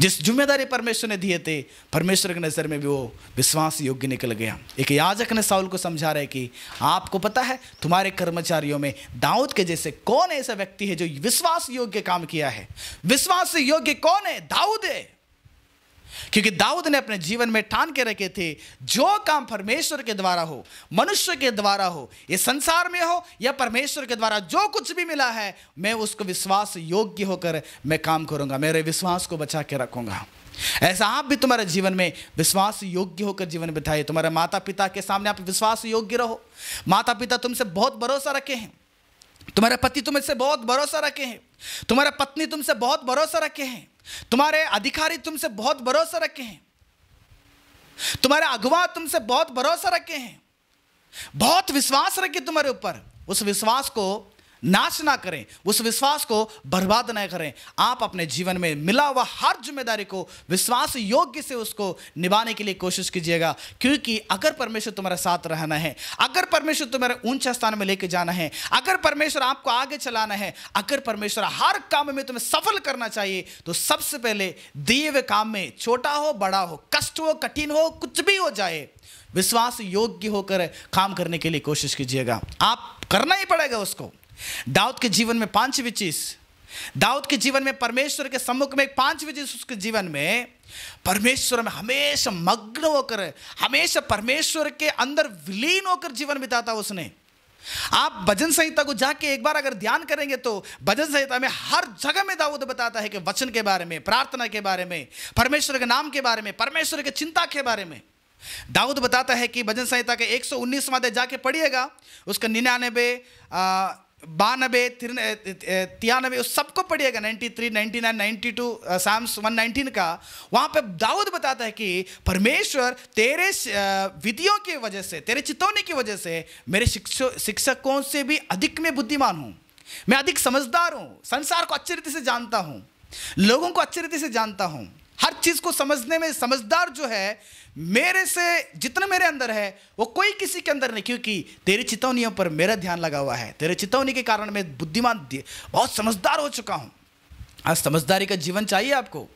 जिस जिम्मेदारी परमेश्वर ने दिए थे परमेश्वर की नज़र में भी वो विश्वास योग्य निकल गया एक याजक ने साउल को समझा रहे कि आपको पता है तुम्हारे कर्मचारियों में दाऊद के जैसे कौन ऐसा व्यक्ति है जो विश्वास योग्य काम किया है विश्वास योग्य कौन है दाऊद है क्योंकि दाऊद ने अपने जीवन में ठान के रखे थे जो काम परमेश्वर के द्वारा हो मनुष्य के द्वारा हो ये संसार में हो या परमेश्वर के द्वारा जो कुछ भी मिला है मैं उसको विश्वास योग्य होकर मैं काम करूंगा मेरे विश्वास को बचा के रखूंगा ऐसा आप भी तुम्हारे जीवन में विश्वास योग्य होकर जीवन बिताइए तुम्हारे माता पिता के सामने आप विश्वास योग्य रहो माता पिता तुमसे बहुत भरोसा रखे हैं तुम्हारे पति तुमसे बहुत भरोसा रखे हैं तुम्हारा पत्नी तुमसे बहुत भरोसा रखे हैं तुम्हारे अधिकारी तुमसे बहुत भरोसा रखे हैं तुम्हारे अगवा तुमसे बहुत भरोसा रखे हैं बहुत विश्वास रखे तुम्हारे ऊपर उस विश्वास को नाश ना करें उस विश्वास को बर्बाद ना करें आप अपने जीवन में मिला हुआ हर जिम्मेदारी को विश्वास योग्य से उसको निभाने के लिए कोशिश कीजिएगा क्योंकि अगर परमेश्वर तुम्हारे साथ रहना है अगर परमेश्वर तुम्हारे ऊंचे स्थान में लेके जाना है अगर परमेश्वर आपको आगे चलाना है अगर परमेश्वर हर काम में तुम्हें सफल करना चाहिए तो सबसे पहले दिए हुए काम में छोटा हो बड़ा हो कष्ट हो कठिन हो कुछ भी हो जाए विश्वास योग्य होकर काम करने के लिए कोशिश कीजिएगा आप करना ही पड़ेगा उसको दाऊद के जीवन में पांचवी चीज दाऊद के जीवन में परमेश्वर के सम्मुख में पांचवी चीज उसके जीवन में परमेश्वर में हमेशा मग्न होकर हमेशा परमेश्वर के अंदर विलीन होकर जीवन बिताता उसने आप भजन संहिता को जाके एक बार अगर ध्यान करेंगे तो भजन संहिता में हर जगह में दाऊद बताता है कि वचन के बारे में प्रार्थना के बारे में परमेश्वर के नाम के बारे में परमेश्वर के चिंता के बारे में दाऊद बताता है कि भजन संहिता के एक सौ अध्याय जाके पढ़िएगा उसका निन्यानबे बानबे तिरानबे उस सबको पढ़िएगा 93, 99, 92 साम्स नाइनटीन का वहाँ पे दाऊद बताता है कि परमेश्वर तेरे विधियों की वजह से तेरे चितौनी की वजह से मेरे शिक्षकों से भी अधिक में बुद्धिमान हूँ मैं अधिक समझदार हूँ संसार को अच्छी रीति से जानता हूँ लोगों को अच्छी रीति से जानता हूँ हर चीज़ को समझने में समझदार जो है मेरे से जितना मेरे अंदर है वो कोई किसी के अंदर नहीं क्योंकि तेरी चेतावनियों पर मेरा ध्यान लगा हुआ है तेरे चेतावनी के कारण मैं बुद्धिमान बहुत समझदार हो चुका हूं आज समझदारी का जीवन चाहिए आपको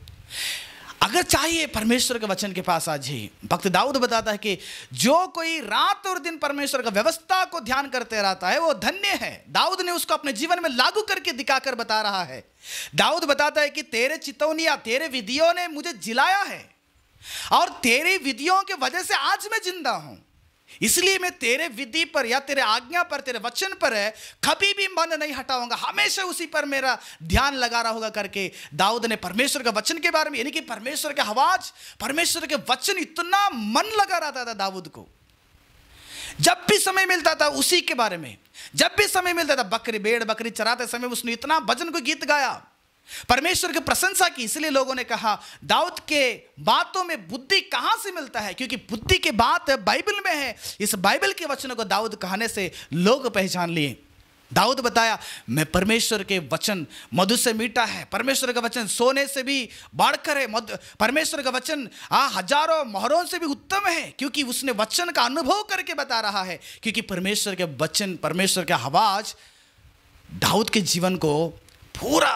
अगर चाहिए परमेश्वर के वचन के पास आज ही भक्त दाऊद बताता है कि जो कोई रात और दिन परमेश्वर का व्यवस्था को ध्यान करते रहता है वो धन्य है दाऊद ने उसको अपने जीवन में लागू करके दिखाकर बता रहा है दाऊद बताता है कि तेरे चितौनिया तेरे विधियों ने मुझे जिलाया है और तेरी विधियों के वजह से आज मैं जिंदा हूं इसलिए मैं तेरे विधि पर या तेरे आज्ञा पर तेरे वचन पर है कभी भी मन नहीं हटाऊंगा हमेशा उसी पर मेरा ध्यान लगा रहा होगा करके दाऊद ने परमेश्वर के वचन के बारे में यानी कि परमेश्वर के आवाज परमेश्वर के वचन इतना मन लगा रहा था दाऊद को जब भी समय मिलता था उसी के बारे में जब भी समय मिलता था बकरी भेड़ बकरी चराते समय उसने इतना भजन को गीत गाया परमेश्वर की प्रशंसा की इसलिए लोगों ने कहा दाऊद के बातों में बुद्धि कहां से मिलता है क्योंकि बुद्धि की बात बाइबल में है इस बाइबल के वचनों को दाऊद कहने से लोग पहचान लिए दाऊद बताया मैं परमेश्वर के वचन मधु से मीठा है परमेश्वर का वचन सोने से भी बढ़कर है परमेश्वर का वचन आ हजारों मोहरों से भी उत्तम है क्योंकि उसने वचन का अनुभव करके बता रहा है क्योंकि परमेश्वर के वचन परमेश्वर का आवाज दाऊद के जीवन को पूरा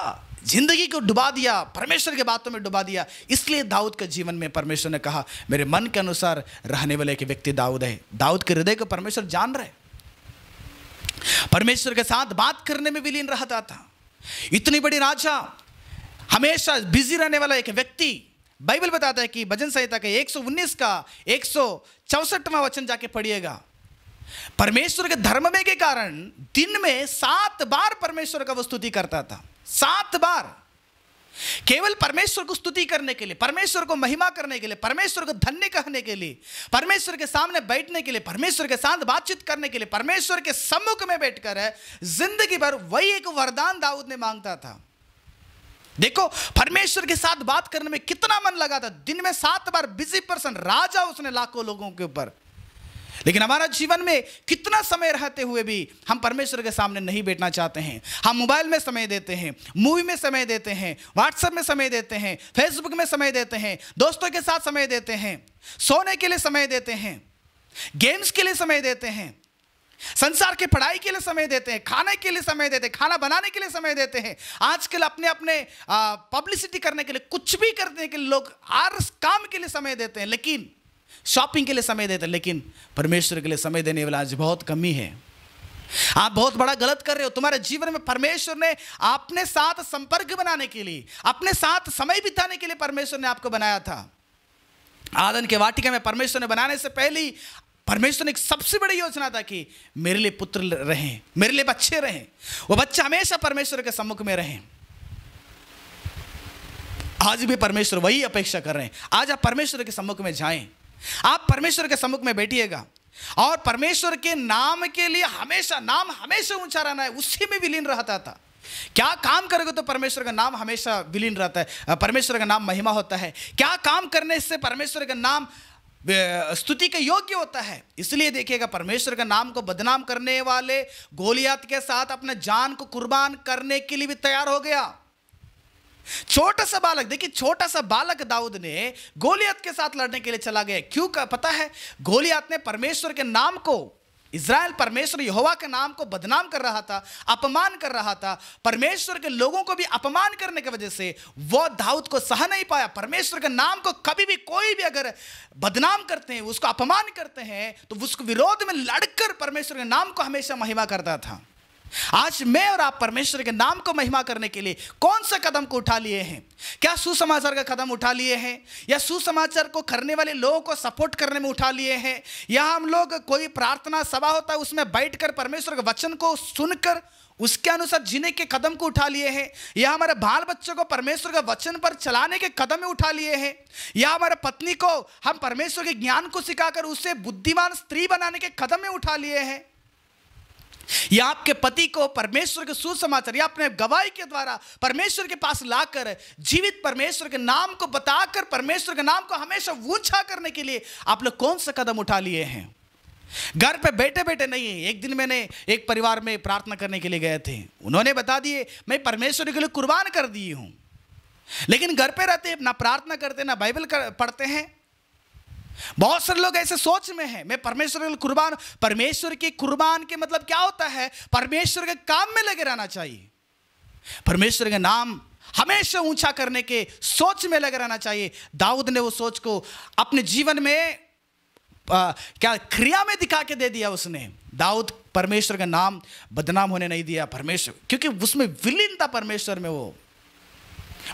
जिंदगी को डुबा दिया परमेश्वर के बातों में डुबा दिया इसलिए दाऊद के जीवन में परमेश्वर ने कहा मेरे मन के अनुसार रहने वाले एक व्यक्ति दाऊद है दाऊद के हृदय को परमेश्वर जान रहे परमेश्वर के साथ बात करने में विलीन रहता था इतनी बड़ी राजा हमेशा बिजी रहने वाला एक व्यक्ति बाइबल बताता है कि भजन संहिता के 119 का एक सौ वचन जाके पढ़िएगा परमेश्वर के धर्म में के कारण दिन में सात बार परमेश्वर का वस्तुति करता था सात बार केवल परमेश्वर को स्तुति करने के लिए परमेश्वर को महिमा करने के लिए परमेश्वर को धन्य कहने के लिए परमेश्वर के सामने बैठने के लिए परमेश्वर के साथ बातचीत करने के लिए परमेश्वर के सम्मुख में बैठकर है जिंदगी भर वही एक वरदान दाऊद ने मांगता था देखो परमेश्वर के साथ बात करने में कितना मन लगा था दिन में सात बार बिजी पर्सन राजा उसने लाखों लोगों के ऊपर लेकिन हमारा जीवन में कितना समय रहते हुए भी हम परमेश्वर के सामने नहीं बैठना चाहते हैं हम मोबाइल में समय देते हैं मूवी में समय देते हैं व्हाट्सएप में समय देते हैं फेसबुक में समय देते हैं दोस्तों के साथ समय देते हैं सोने के लिए समय देते हैं गेम्स के लिए समय देते हैं संसार की पढ़ाई के लिए समय देते हैं खाने के लिए समय देते हैं खाना बनाने के लिए समय देते हैं आजकल अपने अपने पब्लिसिटी करने के लिए कुछ भी करने के लिए लोग हर काम के लिए समय देते हैं लेकिन शॉपिंग के लिए समय देते लेकिन परमेश्वर के लिए समय देने वाला आज बहुत कमी है आप बहुत बड़ा गलत कर रहे हो तुम्हारे जीवन में परमेश्वर ने आपने साथ संपर्क बनाने के लिए अपने साथ समय बिताने के लिए परमेश्वर ने आपको बनाया था आदन के वाटिका में परमेश्वर ने बनाने से पहले परमेश्वर ने एक सबसे बड़ी योजना था कि मेरे लिए पुत्र रहें मेरे लिए बच्चे रहें वो बच्चा हमेशा परमेश्वर के सम्मुख में रहें आज भी परमेश्वर वही अपेक्षा कर रहे हैं आज आप परमेश्वर के सम्मुख में जाएं आप परमेश्वर के सम्मुख में बैठिएगा और परमेश्वर के नाम के लिए हमेशा नाम हमेशा ऊंचा रहना है उसी में विलीन रहता था क्या काम करोगे तो परमेश्वर का नाम हमेशा विलीन रहता है परमेश्वर का नाम महिमा होता है क्या काम करने से परमेश्वर का नाम स्तुति के योग्य होता है इसलिए देखिएगा परमेश्वर के नाम को बदनाम करने वाले गोलियात के साथ अपने जान को कुर्बान करने के लिए भी तैयार हो गया छोटा सा बालक देखिए छोटा सा बालक दाऊद ने गोलियत के साथ लड़ने के लिए चला गया क्यों का पता है गोलियत ने परमेश्वर के नाम को इसराइल परमेश्वर यहोवा के नाम को बदनाम कर रहा था अपमान कर रहा था परमेश्वर के लोगों को भी अपमान करने की वजह से वो दाऊद को सह नहीं पाया परमेश्वर के नाम को कभी भी कोई भी अगर बदनाम करते हैं उसको अपमान करते हैं तो उसको विरोध में लड़कर परमेश्वर के नाम को हमेशा महिमा करता था आज मैं और आप परमेश्वर के नाम को महिमा करने के लिए कौन सा कदम को उठा लिए हैं क्या सुसमाचार का कदम उठा लिए हैं या सुसमाचार को करने वाले लोगों को सपोर्ट करने में उठा लिए हैं या हम लोग कोई प्रार्थना सभा होता है उसमें बैठकर परमेश्वर के वचन को सुनकर उसके अनुसार जीने के कदम को उठा लिए हैं या हमारे बाल बच्चों को परमेश्वर के वचन पर चलाने के कदम में उठा लिए हैं या हमारे पत्नी को हम परमेश्वर के ज्ञान को सिखाकर उसे बुद्धिमान स्त्री बनाने के कदम में उठा लिए हैं या आपके पति को परमेश्वर के सुसमाचार या अपने गवाही के द्वारा परमेश्वर के पास लाकर जीवित परमेश्वर के नाम को बताकर परमेश्वर के नाम को हमेशा ऊंचा करने के लिए आप लोग कौन सा कदम उठा लिए हैं घर पे बैठे बैठे नहीं है एक दिन मैंने एक परिवार में प्रार्थना करने के लिए गए थे उन्होंने बता दिए मैं परमेश्वर के लिए कुर्बान कर दिए हूं लेकिन घर पे रहते ना प्रार्थना करते ना बाइबल कर, पढ़ते हैं बहुत सारे लोग ऐसे सोच में हैं मैं परमेश्वर के कुर्बान परमेश्वर की कुर्बान के मतलब क्या होता है परमेश्वर के काम में लगे रहना चाहिए परमेश्वर का नाम हमेशा ऊंचा करने के सोच में लगे रहना चाहिए दाऊद ने वो सोच को अपने जीवन में आ, क्या क्रिया में दिखा के दे दिया उसने दाऊद परमेश्वर का नाम बदनाम होने नहीं दिया परमेश्वर क्योंकि उसमें विलीन था परमेश्वर में वो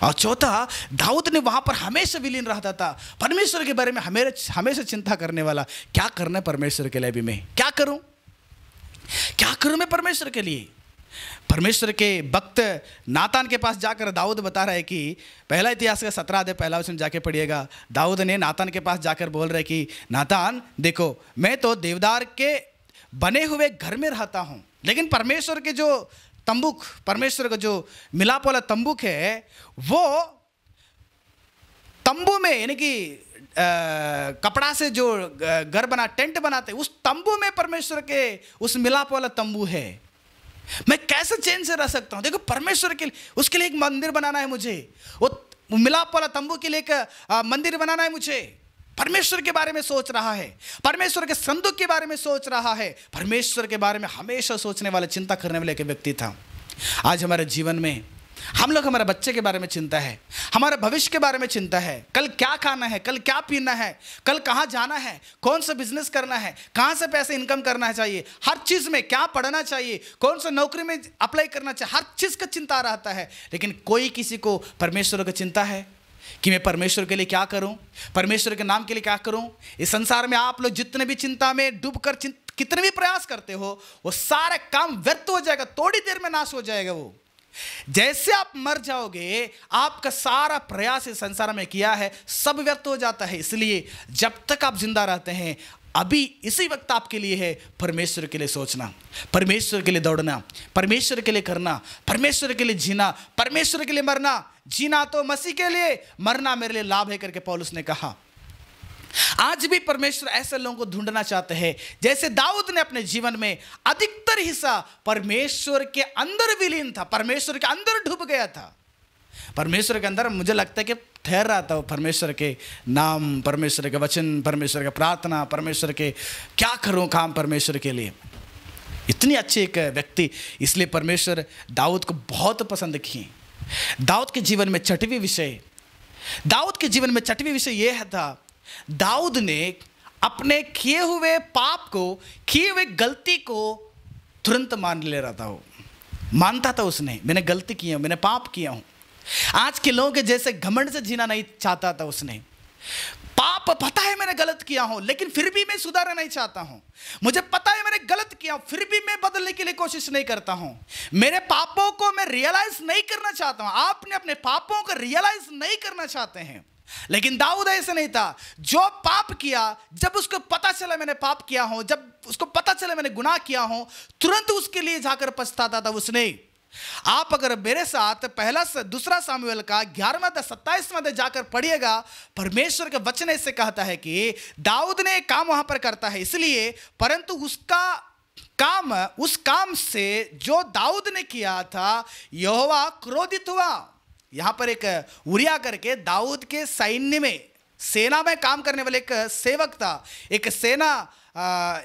और चौथा दाऊद ने वहाँ पर हमेशा विलीन रहता था परमेश्वर के बारे में हमेशा हमेशा चिंता करने वाला क्या करना है परमेश्वर के लिए अभी मैं क्या करूँ क्या करूँ मैं परमेश्वर के लिए परमेश्वर के भक्त नातान के पास जाकर दाऊद बता रहा है कि पहला इतिहास का सत्रह दे पहला उसमें जाके पढ़िएगा दाऊद ने नातान के पास जाकर बोल रहे कि नातान देखो मैं तो देवदार के बने हुए घर में रहता हूँ लेकिन परमेश्वर के जो तंबुक परमेश्वर का जो मिलाप वाला तंबुक है वो तंबू में यानी कि कपड़ा से जो घर बना टेंट बनाते उस तंबू में परमेश्वर के उस मिलाप वाला तंबू है मैं कैसे चैन से रह सकता हूं देखो परमेश्वर के लिए उसके लिए एक मंदिर बनाना है मुझे वो मिलाप वाला तंबू के लिए एक मंदिर बनाना है मुझे परमेश्वर के बारे में सोच रहा है परमेश्वर के संदूक के बारे में सोच रहा है परमेश्वर के बारे में हमेशा सोचने वाला चिंता करने वाले एक व्यक्ति था आज हमारे जीवन में हम लोग हमारे बच्चे के बारे में चिंता है हमारे भविष्य के बारे में चिंता है कल क्या खाना है कल क्या पीना है कल कहाँ जाना है कौन सा बिजनेस करना है कहाँ से पैसे इनकम करना है चाहिए हर चीज़ में क्या पढ़ना चाहिए कौन सा नौकरी में अप्लाई करना चाहिए हर चीज़ का चिंता रहता है लेकिन कोई किसी को परमेश्वर की चिंता है कि मैं परमेश्वर के लिए क्या करूं परमेश्वर के नाम के लिए क्या करूं इस संसार में आप लोग जितने भी चिंता में डूब कर कितने भी प्रयास करते हो वो सारा काम व्यर्थ हो जाएगा थोड़ी देर में नाश हो जाएगा वो जैसे आप मर जाओगे आपका सारा प्रयास इस संसार में किया है सब व्यर्थ हो जाता है इसलिए जब तक आप जिंदा रहते हैं अभी इसी वक्त आपके लिए है परमेश्वर के लिए सोचना परमेश्वर के लिए दौड़ना परमेश्वर के लिए करना परमेश्वर के लिए जीना परमेश्वर के लिए मरना जीना तो मसीह के लिए मरना मेरे लिए लाभ है करके पॉलिस ने कहा आज भी परमेश्वर ऐसे लोगों को ढूंढना चाहते हैं जैसे दाऊद ने अपने जीवन में अधिकतर हिस्सा परमेश्वर के अंदर विलीन था परमेश्वर के अंदर डूब गया था परमेश्वर के अंदर मुझे लगता है कि ठहर रहा था वो परमेश्वर के नाम परमेश्वर के वचन परमेश्वर का प्रार्थना परमेश्वर के क्या करूँ काम परमेश्वर के लिए इतनी अच्छी एक व्यक्ति इसलिए परमेश्वर दाऊद को बहुत पसंद किए दाऊद के जीवन में छठवी विषय दाऊद के जीवन में छठवी विषय यह था दाऊद ने अपने किए हुए पाप को किए हुए गलती को तुरंत मान ले रहा था वो मानता था उसने मैंने गलती किया हूँ मैंने पाप किया हूँ आज के लोगों के जैसे घमंड से जीना नहीं चाहता था उसने पाप पता है मैंने गलत किया हूं लेकिन फिर भी मैं सुधारना नहीं चाहता हूं मुझे पता है मैंने गलत किया फिर भी मैं बदलने के लिए कोशिश नहीं करता हूं मेरे पापों को मैं रियलाइज नहीं करना चाहता हूं आपने अपने पापों को रियलाइज नहीं करना चाहते हैं लेकिन दाऊद ऐसे नहीं था जो पाप किया जब उसको पता चला मैंने पाप किया हो जब उसको पता चला मैंने गुनाह किया हो तुरंत उसके लिए जाकर पछताता था था उसने आप अगर मेरे साथ पहला सा, दूसरा सामुअल का ग्यारहवा सत्ताईसवा जाकर पढ़िएगा परमेश्वर के वचन इससे कहता है कि दाऊद ने काम वहां पर करता है इसलिए परंतु उसका काम उस काम से जो दाऊद ने किया था यहोवा क्रोधित हुआ यहां पर एक उरिया करके दाऊद के सैन्य में सेना में काम करने वाले एक सेवक था एक सेना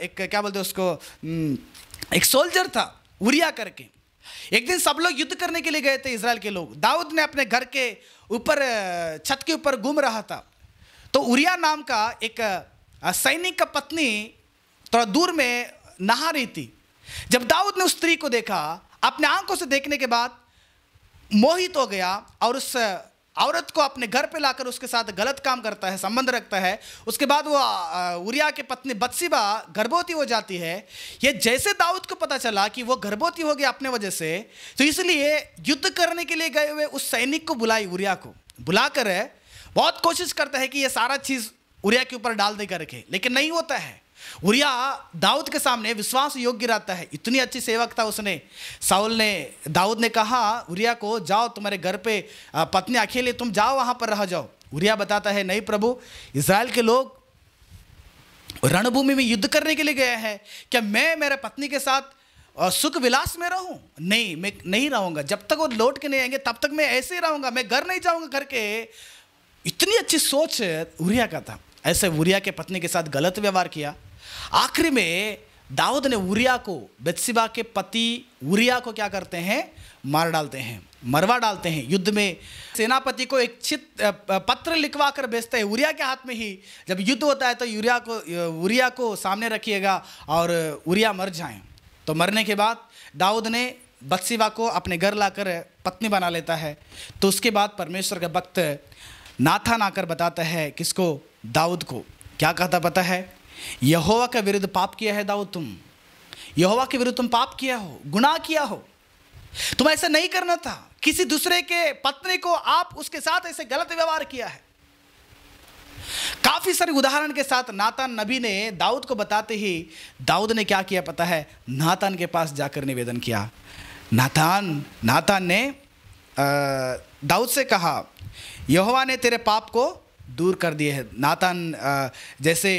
एक क्या बोलते उसको हम्म, एक सोल्जर था उरिया करके एक दिन सब लोग युद्ध करने के लिए गए थे इसराइल के लोग दाऊद ने अपने घर के ऊपर छत के ऊपर घूम रहा था तो उरिया नाम का एक सैनिक का पत्नी थोड़ा दूर में नहा रही थी जब दाऊद ने उस स्त्री को देखा अपने आंखों से देखने के बाद मोहित हो गया और उस औरत को अपने घर पे लाकर उसके साथ गलत काम करता है संबंध रखता है उसके बाद वो उरिया के पत्नी बदसीबा गर्भवती हो जाती है ये जैसे दाऊद को पता चला कि वो गर्भवती हो गया अपने वजह से तो इसलिए युद्ध करने के लिए गए हुए उस सैनिक को बुलाई उरिया को बुलाकर बहुत कोशिश करता है कि ये सारा चीज़ उरिया के ऊपर डाल दे करके लेकिन नहीं होता है उरिया दाऊद के सामने विश्वास योग्य रहता है इतनी अच्छी सेवक था उसने साउल ने दाऊद ने कहा उरिया को जाओ तुम्हारे घर पे पत्नी अकेले तुम जाओ वहां पर रह जाओ उरिया बताता है नहीं प्रभु इसराइल के लोग रणभूमि में युद्ध करने के लिए गए हैं क्या मैं मेरे पत्नी के साथ और सुख विलास में रहूं नहीं मैं नहीं रहूंगा जब तक वो लौट के नहीं आएंगे तब तक मैं ऐसे ही रहूंगा मैं घर नहीं जाऊंगा घर के इतनी अच्छी सोच उरिया का था ऐसे उरिया के पत्नी के साथ गलत व्यवहार किया आखिर में दाऊद ने उरिया को बेतसिबा के पति उरिया को क्या करते हैं मार डालते हैं मरवा डालते हैं युद्ध में सेनापति को एक चित पत्र लिखवा कर भेजते हैं उरिया के हाथ में ही जब युद्ध होता है तो यूरिया को उरिया को सामने रखिएगा और उरिया मर जाए तो मरने के बाद दाऊद ने बदसिवा को अपने घर लाकर पत्नी बना लेता है तो उसके बाद परमेश्वर का भक्त नाथान आकर बताता है किसको दाऊद को क्या कहता पता है यहोवा का विरुद्ध पाप किया है दाऊद तुम यहोवा के विरुद्ध तुम पाप किया हो गुनाह किया हो तुम ऐसा नहीं करना था किसी दूसरे के पत्नी को आप उसके साथ ऐसे गलत व्यवहार किया है काफी सारे उदाहरण के साथ नातान नबी ने दाऊद को बताते ही दाऊद ने क्या किया पता है नातान के पास जाकर निवेदन किया नातान नातान ने दाऊद से कहा यहोवा ने तेरे पाप को दूर कर दिए है नातान जैसे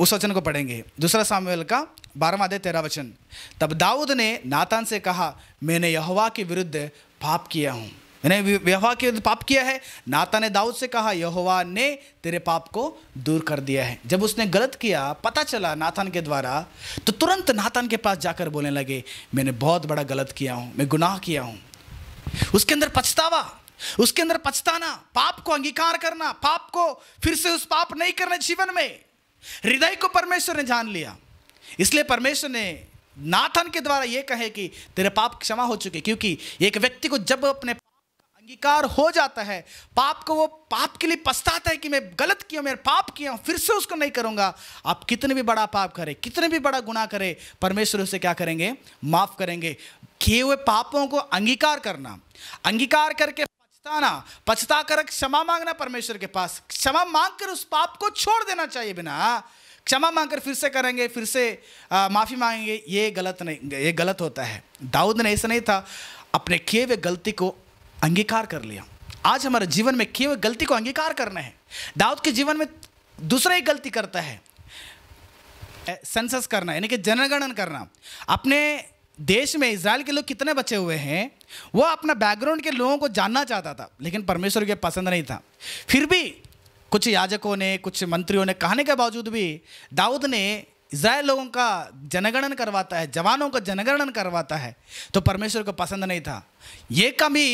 उस वचन को पढ़ेंगे दूसरा सामुएल का बारहवा दे तेरा वचन तब दाऊद ने नातान से कहा मैंने यहोवा के विरुद्ध पाप किया हूँ मैंने यहोवा के विरुद्ध पाप किया है नाता ने दाऊद से कहा यहोवा ने तेरे पाप को दूर कर दिया है जब उसने गलत किया पता चला नाथान के द्वारा तो तुरंत नाथान के पास जाकर बोलने लगे मैंने बहुत बड़ा गलत किया हूँ मैं गुनाह किया हूँ उसके अंदर पछतावा उसके अंदर पछताना पाप को अंगीकार करना पाप को फिर से उस पाप नहीं करना जीवन में हृदय को परमेश्वर ने जान लिया इसलिए परमेश्वर ने नाथन के द्वारा यह कहे कि तेरे पाप क्षमा हो चुके क्योंकि एक व्यक्ति को जब अपने अंगीकार हो जाता है पाप को वो पाप के लिए पछताता है कि मैं गलत किया मेरे पाप किया फिर से उसको नहीं करूंगा आप कितने भी बड़ा पाप करें कितने भी बड़ा गुना करें परमेश्वर उसे क्या करेंगे माफ करेंगे किए हुए पापों को अंगीकार करना अंगीकार करके पछताना पछता कर क्षमा मांगना परमेश्वर के पास क्षमा मांग कर उस पाप को छोड़ देना चाहिए बिना क्षमा मांग कर फिर से करेंगे फिर से आ, माफ़ी मांगेंगे ये गलत नहीं ये गलत होता है दाऊद ने ऐसा नहीं था अपने किए हुए गलती को अंगीकार कर लिया आज हमारे जीवन में किए हुए गलती को अंगीकार करना है दाऊद के जीवन में दूसरा ही गलती करता है सेंसस करना यानी कि जनगणन करना अपने देश में इसराइल के लोग कितने बचे हुए हैं वो अपना बैकग्राउंड के लोगों को जानना चाहता था लेकिन परमेश्वर के पसंद नहीं था फिर भी कुछ याजकों ने कुछ मंत्रियों ने कहने के बावजूद भी दाऊद ने इसराइल लोगों का जनगणन करवाता है जवानों का जनगणन करवाता है तो परमेश्वर को पसंद नहीं था ये कमी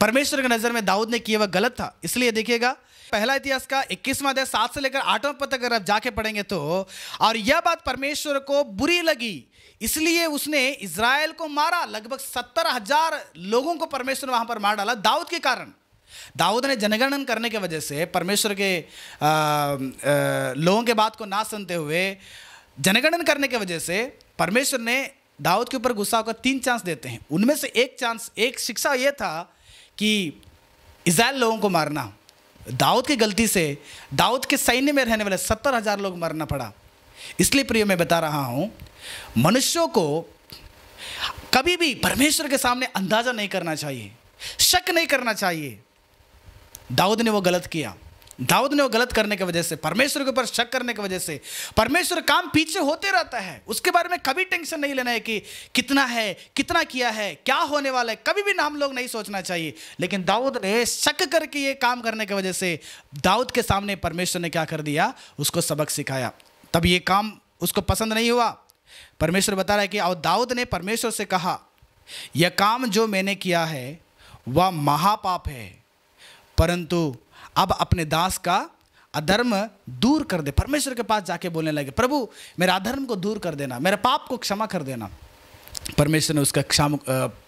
परमेश्वर की नज़र में दाऊद ने किया वह गलत था इसलिए देखिएगा पहला इतिहास का इक्कीसवा अध्याय सात से लेकर आठवां पद तक अगर आप जाके पढ़ेंगे तो और यह बात परमेश्वर को बुरी लगी इसलिए उसने इसराइल को मारा लगभग सत्तर हजार लोगों को परमेश्वर ने वहां पर मार डाला दाऊद के कारण दाऊद ने जनगणन करने के वजह से परमेश्वर के आ, आ, लोगों के बात को ना सुनते हुए जनगणन करने के वजह से परमेश्वर ने दाऊद के ऊपर गुस्सा होकर तीन चांस देते हैं उनमें से एक चांस एक शिक्षा यह था कि इसराइल लोगों को मारना दाऊद की गलती से दाऊद के सैन्य में रहने वाले सत्तर हज़ार लोग मरना पड़ा इसलिए प्रिय मैं बता रहा हूँ मनुष्यों को कभी भी परमेश्वर के सामने अंदाजा नहीं करना चाहिए शक नहीं करना चाहिए दाऊद ने वो गलत किया दाऊद ने वो गलत करने की वजह से परमेश्वर के ऊपर शक करने की वजह से परमेश्वर काम पीछे होते रहता है उसके बारे में कभी टेंशन नहीं लेना है कि कितना है कितना किया है क्या होने वाला है कभी भी नाम लोग नहीं सोचना चाहिए लेकिन दाऊद ने शक करके ये काम करने की वजह से दाऊद के सामने परमेश्वर ने क्या कर दिया उसको सबक सिखाया तब ये काम उसको पसंद नहीं हुआ परमेश्वर बता रहा है कि और दाऊद ने परमेश्वर से कहा यह काम जो मैंने किया है वह महापाप है परंतु अब अपने दास का अधर्म दूर कर दे परमेश्वर के पास जाके बोलने लगे प्रभु मेरा अधर्म को दूर कर देना मेरे पाप को क्षमा कर देना परमेश्वर ने उसका क्षमा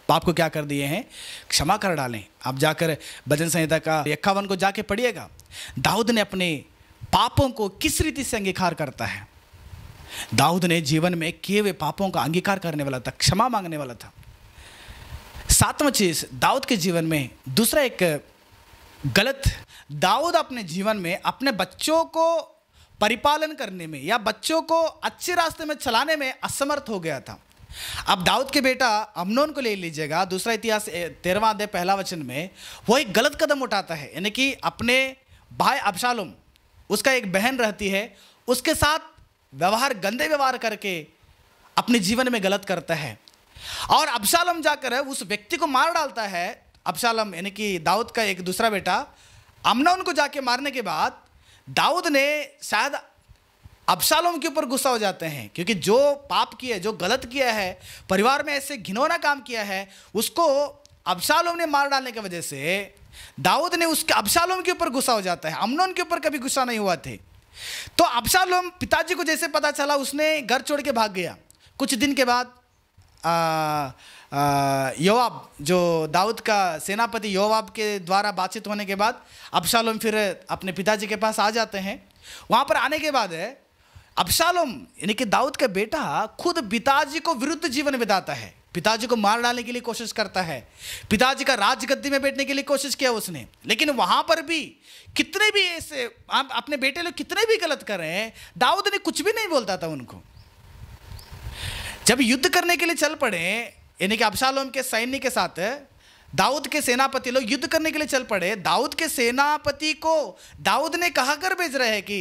पाप को क्या कर दिए हैं क्षमा कर डालें आप जाकर भजन संहिता का इक्यावन को जाके पढ़िएगा दाऊद ने अपने पापों को किस रीति से अंगीकार करता है दाऊद ने जीवन में किए हुए पापों का अंगीकार करने वाला था क्षमा मांगने वाला था सातवां चीज दाऊद के जीवन में दूसरा एक गलत दाऊद अपने जीवन में अपने बच्चों को परिपालन करने में या बच्चों को अच्छे रास्ते में चलाने में असमर्थ हो गया था अब दाऊद के बेटा अमनोन को ले लीजिएगा दूसरा इतिहास तेरहवा अध्याय पहला वचन में वो एक गलत कदम उठाता है यानी कि अपने भाई अबशालुम उसका एक बहन रहती है उसके साथ व्यवहार गंदे व्यवहार करके अपने जीवन में गलत करता है और अबशालम जाकर उस व्यक्ति को मार डालता है अबशालम यानी कि दाऊद का एक दूसरा बेटा अमना उनको जाके मारने के बाद दाऊद ने शायद अबशालोम के ऊपर गुस्सा हो जाते हैं क्योंकि जो पाप किया है जो गलत किया है परिवार में ऐसे घिनौना काम किया है उसको अबशालोम ने मार डालने की वजह से दाऊद ने उसके अबशालोम के ऊपर गुस्सा हो जाता है अमनोन के ऊपर कभी गुस्सा नहीं हुआ थे तो अबशालोम पिताजी को जैसे पता चला उसने घर छोड़ के भाग गया कुछ दिन के बाद योवाब जो दाऊद का सेनापति योवाब के द्वारा बातचीत होने के बाद अबशालोम फिर अपने पिताजी के पास आ जाते हैं वहाँ पर आने के बाद है अबशालोम यानी कि दाऊद का बेटा खुद पिताजी को विरुद्ध जीवन बिताता है पिताजी को मार डालने के लिए कोशिश करता है पिताजी का राजगद्दी में बैठने के लिए कोशिश किया उसने लेकिन वहां पर भी कितने भी ऐसे आप अपने बेटे लोग कितने भी गलत कर रहे हैं दाऊद ने कुछ भी नहीं बोलता था उनको जब युद्ध करने के लिए चल पड़े यानी कि अबशालोम के सैन्य के साथ दाऊद के सेनापति लोग युद्ध करने के लिए चल पड़े दाऊद के सेनापति को दाऊद ने कहा कर भेज रहे हैं कि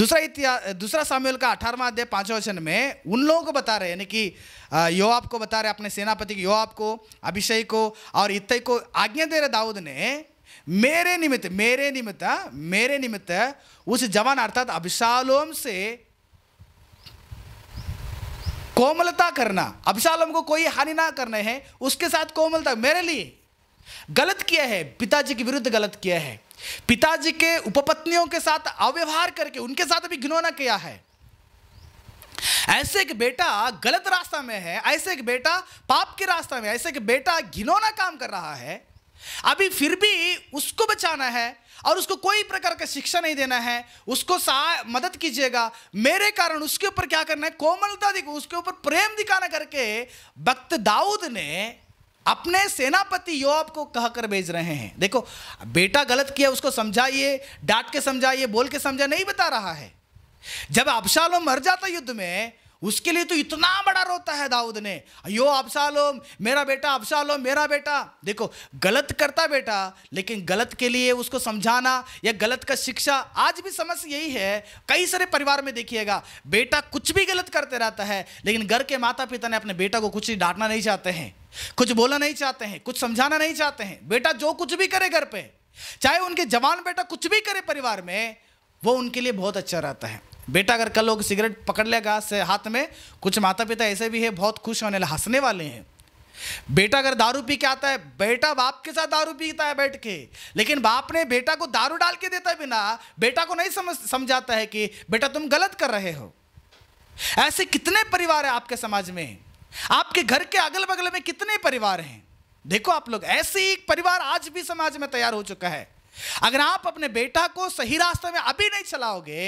दूसरा इतिहास दूसरा साम्यूल का अठारवा अध्याय पांचवा वचन में उन लोगों को बता रहे यानी कि यो को बता रहे अपने सेनापति यो को अभिषेक को और इतई को आज्ञा दे रहे दाऊद ने मेरे निमित्त मेरे निमित्त मेरे निमित्त उस जवान अर्थात अभिशालोम से कोमलता करना अभिशालोम को कोई हानि ना करने है उसके साथ कोमलता मेरे लिए गलत किया है पिताजी के विरुद्ध गलत किया है पिताजी के उपपत्नियों के साथ अव्यवहार करके उनके साथ भी घिनौना किया है ऐसे एक बेटा गलत रास्ता में है ऐसे एक बेटा पाप के रास्ता में ऐसे एक बेटा घिनौना काम कर रहा है अभी फिर भी उसको बचाना है और उसको कोई प्रकार का शिक्षा नहीं देना है उसको मदद कीजिएगा मेरे कारण उसके ऊपर क्या करना है कोमलता देखो उसके ऊपर प्रेम दिखाना करके भक्त दाऊद ने अपने सेनापति योआब को कहकर भेज रहे हैं देखो बेटा गलत किया उसको समझाइए डांट के समझाइए बोल के समझा नहीं बता रहा है जब अबशालों मर जाता युद्ध में उसके लिए तो इतना बड़ा रोता है दाऊद ने अयो अफसालोम मेरा बेटा अफसालोम मेरा बेटा देखो गलत करता बेटा लेकिन गलत के लिए उसको समझाना या गलत का शिक्षा आज भी समस्या यही है कई सारे परिवार में देखिएगा बेटा कुछ भी गलत करते रहता है लेकिन घर के माता पिता ने अपने बेटा को कुछ डांटना नहीं चाहते हैं कुछ बोला नहीं चाहते हैं कुछ समझाना नहीं चाहते हैं बेटा जो कुछ भी करे घर पर चाहे उनके जवान बेटा कुछ भी करे परिवार में वो उनके लिए बहुत अच्छा रहता है बेटा अगर कल लोग सिगरेट पकड़ लेगा हाथ में कुछ माता पिता ऐसे भी है बहुत खुश होने हंसने वाले हैं बेटा अगर दारू पी के आता है बेटा बाप के साथ दारू पीता है बैठ के लेकिन बाप ने बेटा को दारू डाल के देता है बिना बेटा को नहीं समझ समझाता है कि बेटा तुम गलत कर रहे हो ऐसे कितने परिवार हैं आपके समाज में आपके घर के अगल बगल में कितने परिवार हैं देखो आप लोग ऐसे ही परिवार आज भी समाज में तैयार हो चुका है अगर आप अपने बेटा को सही रास्ते में अभी नहीं चलाओगे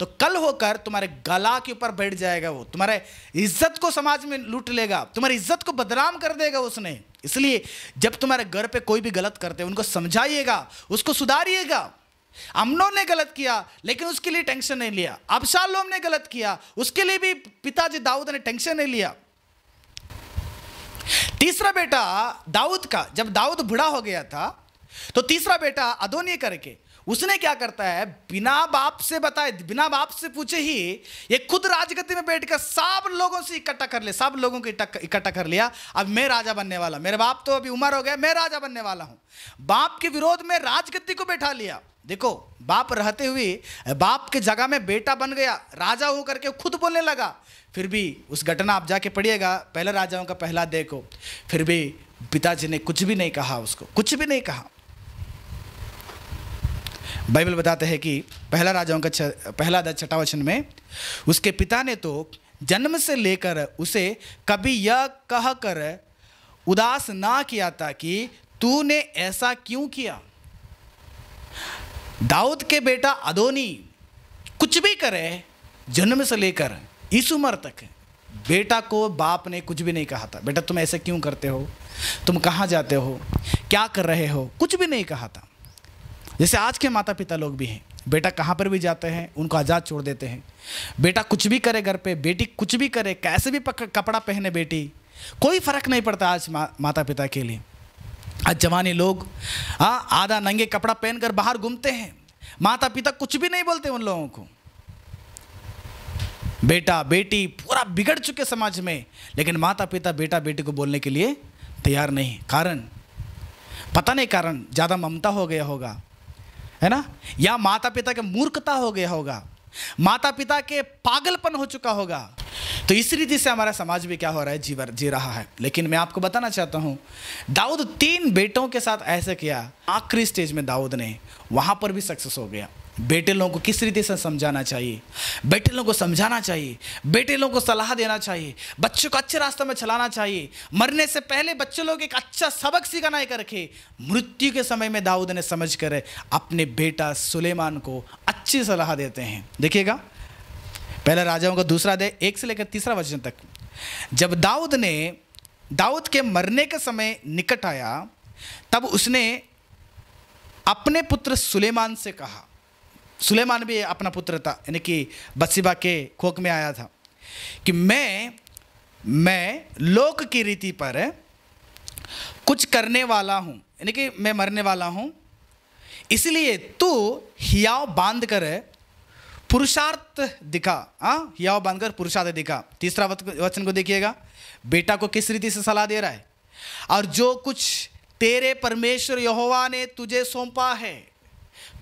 तो कल होकर तुम्हारे गला के ऊपर बैठ जाएगा वो तुम्हारे इज्जत को समाज में लूट लेगा तुम्हारी इज्जत को बदनाम कर देगा उसने इसलिए जब तुम्हारे घर पे कोई भी गलत करते उनको समझाइएगा उसको सुधारिएगा अमनों ने गलत किया लेकिन उसके लिए टेंशन नहीं लिया अबशालोम ने गलत किया उसके लिए भी पिताजी दाऊद ने टेंशन नहीं लिया तीसरा बेटा दाऊद का जब दाऊद बुढ़ा हो गया था तो तीसरा बेटा अदोनी करके उसने क्या करता है बिना बाप से बताए बिना बाप से पूछे ही ये खुद राजगति में बैठकर सब लोगों से इकट्ठा कर ले सब लोगों को इकट्ठा कर लिया अब मैं राजा बनने वाला मेरे बाप तो अभी उम्र हो गया मैं राजा बनने वाला हूँ बाप के विरोध में राजगति को बैठा लिया देखो बाप रहते हुए बाप के जगह में बेटा बन गया राजा हो करके खुद बोलने लगा फिर भी उस घटना आप जाके पढ़िएगा पहले राजाओं का पहला देखो फिर भी पिताजी ने कुछ भी नहीं कहा उसको कुछ भी नहीं कहा बाइबल बताते हैं कि पहला राजाओं का पहला अध्याय छठा वचन में उसके पिता ने तो जन्म से लेकर उसे कभी यह कह कर उदास ना किया था कि तूने ऐसा क्यों किया दाऊद के बेटा अदोनी कुछ भी करे जन्म से लेकर इस उम्र तक बेटा को बाप ने कुछ भी नहीं कहा था बेटा तुम ऐसे क्यों करते हो तुम कहाँ जाते हो क्या कर रहे हो कुछ भी नहीं कहा था जैसे आज के माता पिता लोग भी हैं बेटा कहाँ पर भी जाते हैं उनको आज़ाद छोड़ देते हैं बेटा कुछ भी करे घर पे बेटी कुछ भी करे कैसे भी पक, कपड़ा पहने बेटी कोई फ़र्क नहीं पड़ता आज मा, माता पिता के लिए आज जवानी लोग हाँ आधा नंगे कपड़ा पहनकर बाहर घूमते हैं माता पिता कुछ भी नहीं बोलते उन लोगों को बेटा बेटी पूरा बिगड़ चुके समाज में लेकिन माता पिता बेटा बेटी को बोलने के लिए तैयार नहीं कारण पता नहीं कारण ज़्यादा ममता हो गया होगा है ना या माता पिता के मूर्खता हो गया होगा माता पिता के पागलपन हो चुका होगा तो इस रीति से हमारा समाज भी क्या हो रहा है जी जी रहा है लेकिन मैं आपको बताना चाहता हूं दाऊद तीन बेटों के साथ ऐसे किया आखिरी स्टेज में दाऊद ने वहां पर भी सक्सेस हो गया बेटे लोगों को किस तरीके से समझाना चाहिए बेटे लोगों को समझाना चाहिए बेटे लोगों को सलाह देना चाहिए बच्चों को अच्छे रास्ते में चलाना चाहिए मरने से पहले बच्चे लोग एक अच्छा सबक सीखना एक रखे मृत्यु के समय में दाऊद ने समझ कर अपने बेटा सुलेमान को अच्छी सलाह देते हैं देखिएगा पहले राजाओं का दूसरा दे एक से लेकर तीसरा वचन तक जब दाऊद ने दाऊद के मरने के समय निकट आया तब उसने अपने पुत्र सुलेमान से कहा सुलेमान भी अपना पुत्र था यानी कि बसीबा के खोक में आया था कि मैं मैं लोक की रीति पर कुछ करने वाला हूँ यानी कि मैं मरने वाला हूँ इसलिए तू हियाव बांध कर पुरुषार्थ दिखा हाँ हियाव बांधकर पुरुषार्थ दिखा तीसरा वचन को देखिएगा बेटा को किस रीति से सलाह दे रहा है और जो कुछ तेरे परमेश्वर यहोवा ने तुझे सौंपा है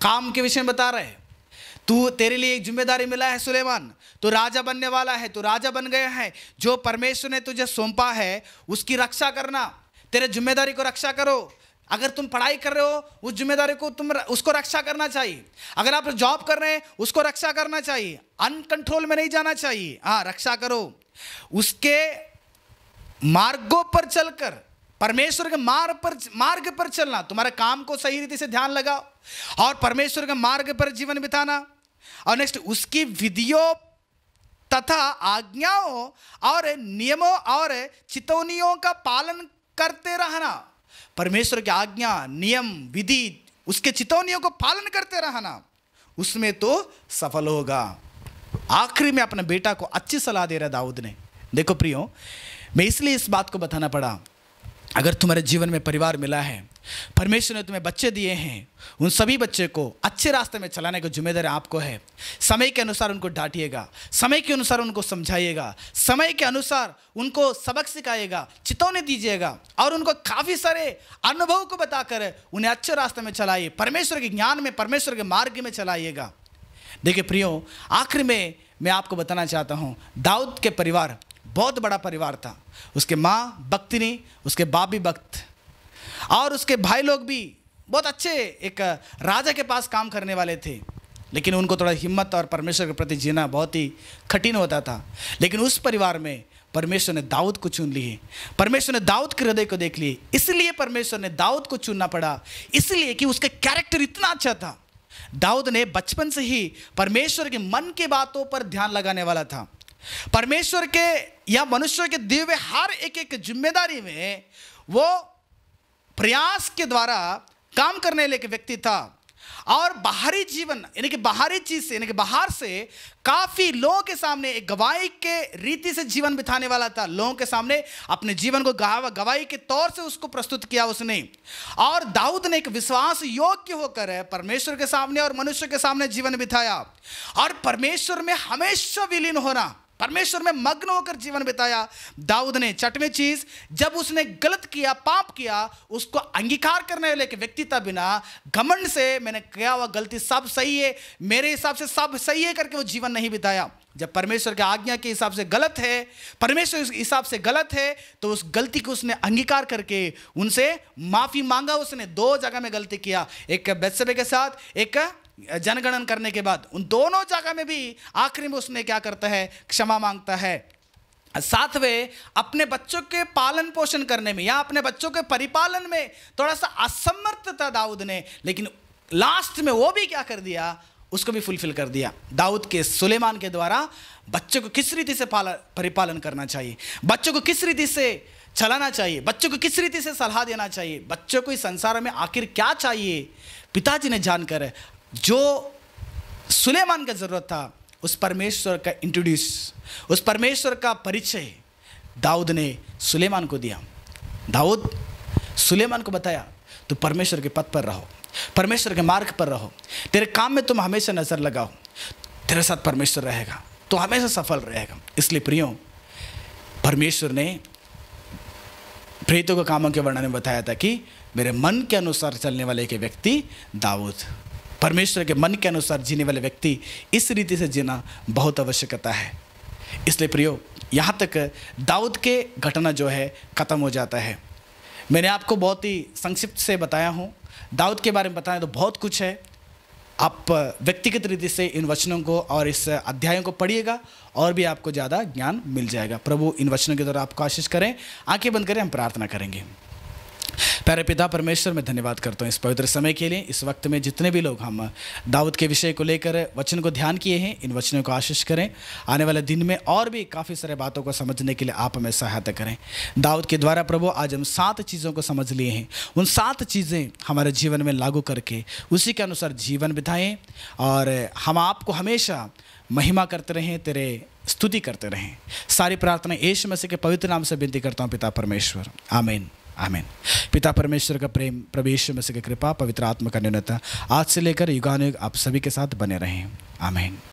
काम के विषय में बता रहे हैं तू तेरे लिए एक जिम्मेदारी मिला है सुलेमान तो राजा बनने वाला है तो राजा बन गया है जो परमेश्वर ने तुझे सौंपा है उसकी रक्षा करना तेरे जिम्मेदारी को रक्षा करो अगर तुम पढ़ाई कर रहे हो उस जिम्मेदारी को तुम उसको रक्षा करना चाहिए अगर आप जॉब कर रहे हैं उसको रक्षा करना चाहिए अनकंट्रोल में नहीं जाना चाहिए हाँ रक्षा करो उसके मार्गों पर चलकर परमेश्वर के मार्ग पर मार्ग पर चलना तुम्हारे काम को सही रीति से ध्यान लगाओ और परमेश्वर के मार्ग पर जीवन बिताना और नेक्स्ट उसकी विधियों तथा आज्ञाओं और नियमों और चितौनियों का पालन करते रहना परमेश्वर की आज्ञा नियम विधि उसके चेतौनियों को पालन करते रहना उसमें तो सफल होगा आखिरी में अपने बेटा को अच्छी सलाह दे रहा दाऊद ने देखो प्रियो मैं इसलिए इस बात को बताना पड़ा अगर तुम्हारे जीवन में परिवार मिला है परमेश्वर ने तुम्हें बच्चे दिए हैं उन सभी बच्चे को अच्छे रास्ते में चलाने की जिम्मेदारी आपको है समय के अनुसार उनको डांटिएगा समय के अनुसार उनको समझाइएगा समय के अनुसार उनको सबक सिखाइएगा चितौनी दीजिएगा और उनको काफ़ी सारे अनुभव को बताकर उन्हें अच्छे रास्ते में चलाइए परमेश्वर के ज्ञान में परमेश्वर के मार्ग में चलाइएगा देखिए प्रियो आखिर में मैं आपको बताना चाहता हूँ दाऊद के परिवार बहुत बड़ा परिवार था उसके माँ भक्तिनी उसके बाप भी भक्त और उसके भाई लोग भी बहुत अच्छे एक राजा के पास काम करने वाले थे लेकिन उनको थोड़ा हिम्मत और परमेश्वर के प्रति जीना बहुत ही कठिन होता था लेकिन उस परिवार में परमेश्वर ने दाऊद को चुन लिए परमेश्वर ने दाऊद के हृदय को देख लिए इसलिए परमेश्वर ने दाऊद को चुनना पड़ा इसलिए कि उसका कैरेक्टर इतना अच्छा था दाऊद ने बचपन से ही परमेश्वर के मन के बातों पर ध्यान लगाने वाला था परमेश्वर के या मनुष्य के दिव्य हर एक एक जिम्मेदारी में वो प्रयास के द्वारा काम करने लेके व्यक्ति था और बाहरी जीवन यानी कि बाहरी चीज से यानी कि बाहर से काफी लोगों के सामने एक गवाही के रीति से जीवन बिताने वाला था लोगों के सामने अपने जीवन को गवाही के तौर से उसको प्रस्तुत किया उसने और दाऊद ने एक विश्वास योग्य होकर परमेश्वर के सामने और मनुष्य के सामने जीवन बिताया और परमेश्वर में हमेशा विलीन होना परमेश्वर में मग्न होकर जीवन बिताया दाऊद ने चटवे चीज जब उसने गलत किया पाप किया उसको अंगीकार करने वाले के व्यक्ति था बिना घमंड से मैंने किया हुआ गलती सब सही है मेरे हिसाब से सब सही है करके वो जीवन नहीं बिताया जब परमेश्वर के आज्ञा के हिसाब से गलत है परमेश्वर के हिसाब से गलत है तो उस गलती को उसने अंगीकार करके उनसे माफ़ी मांगा उसने दो जगह में गलती किया एक बेसबे के साथ एक जनगणन करने के बाद उन दोनों जगह में भी आखिरी में उसने क्या करता है क्षमा मांगता है सातवें अपने बच्चों के पालन पोषण करने में या अपने बच्चों के परिपालन में थोड़ा सा असमर्थ था दाऊद ने लेकिन लास्ट में वो भी क्या कर दिया उसको भी फुलफिल कर दिया दाऊद के सुलेमान के द्वारा बच्चों को किस रीति से पालन परिपालन करना चाहिए बच्चों को किस रीति से चलाना चाहिए बच्चों को किस रीति से सलाह देना चाहिए बच्चों को इस संसार में आखिर क्या चाहिए पिताजी ने जानकर जो सुलेमान का ज़रूरत था उस परमेश्वर का इंट्रोड्यूस उस परमेश्वर का परिचय दाऊद ने सुलेमान को दिया दाऊद सुलेमान को बताया तो परमेश्वर के पथ पर रहो परमेश्वर के मार्ग पर रहो तेरे काम में तुम हमेशा नज़र लगाओ तेरे साथ परमेश्वर रहेगा तो हमेशा सफल रहेगा इसलिए प्रियो परमेश्वर ने प्रेतों के कामों के वर्णन में बताया था कि मेरे मन के अनुसार चलने वाले के व्यक्ति दाऊद परमेश्वर के मन के अनुसार जीने वाले व्यक्ति इस रीति से जीना बहुत आवश्यकता है इसलिए प्रियो यहाँ तक दाऊद के घटना जो है ख़त्म हो जाता है मैंने आपको बहुत ही संक्षिप्त से बताया हूँ दाऊद के बारे में बताएं तो बहुत कुछ है आप व्यक्तिगत रीति से इन वचनों को और इस अध्यायों को पढ़िएगा और भी आपको ज़्यादा ज्ञान मिल जाएगा प्रभु इन वचनों के द्वारा आपको आशीष करें आंखें बंद करें हम प्रार्थना करेंगे प्यारे पिता परमेश्वर में धन्यवाद करता हूँ इस पवित्र समय के लिए इस वक्त में जितने भी लोग हम दाऊद के विषय को लेकर वचन को ध्यान किए हैं इन वचनों को आशीष करें आने वाले दिन में और भी काफ़ी सारे बातों को समझने के लिए आप हमें सहायता करें दाऊद के द्वारा प्रभु आज हम सात चीज़ों को समझ लिए हैं उन सात चीज़ें हमारे जीवन में लागू करके उसी के अनुसार जीवन बिताएँ और हम आपको हमेशा महिमा करते रहें तेरे स्तुति करते रहें सारी प्रार्थना यीशु मसीह के पवित्र नाम से विनती करता हूँ पिता परमेश्वर आमेन आमीन पिता परमेश्वर का प्रेम प्रवेश में से कृपा पवित्र आत्मा का न्यूनता आज से लेकर युगानुग आप सभी के साथ बने रहें आमीन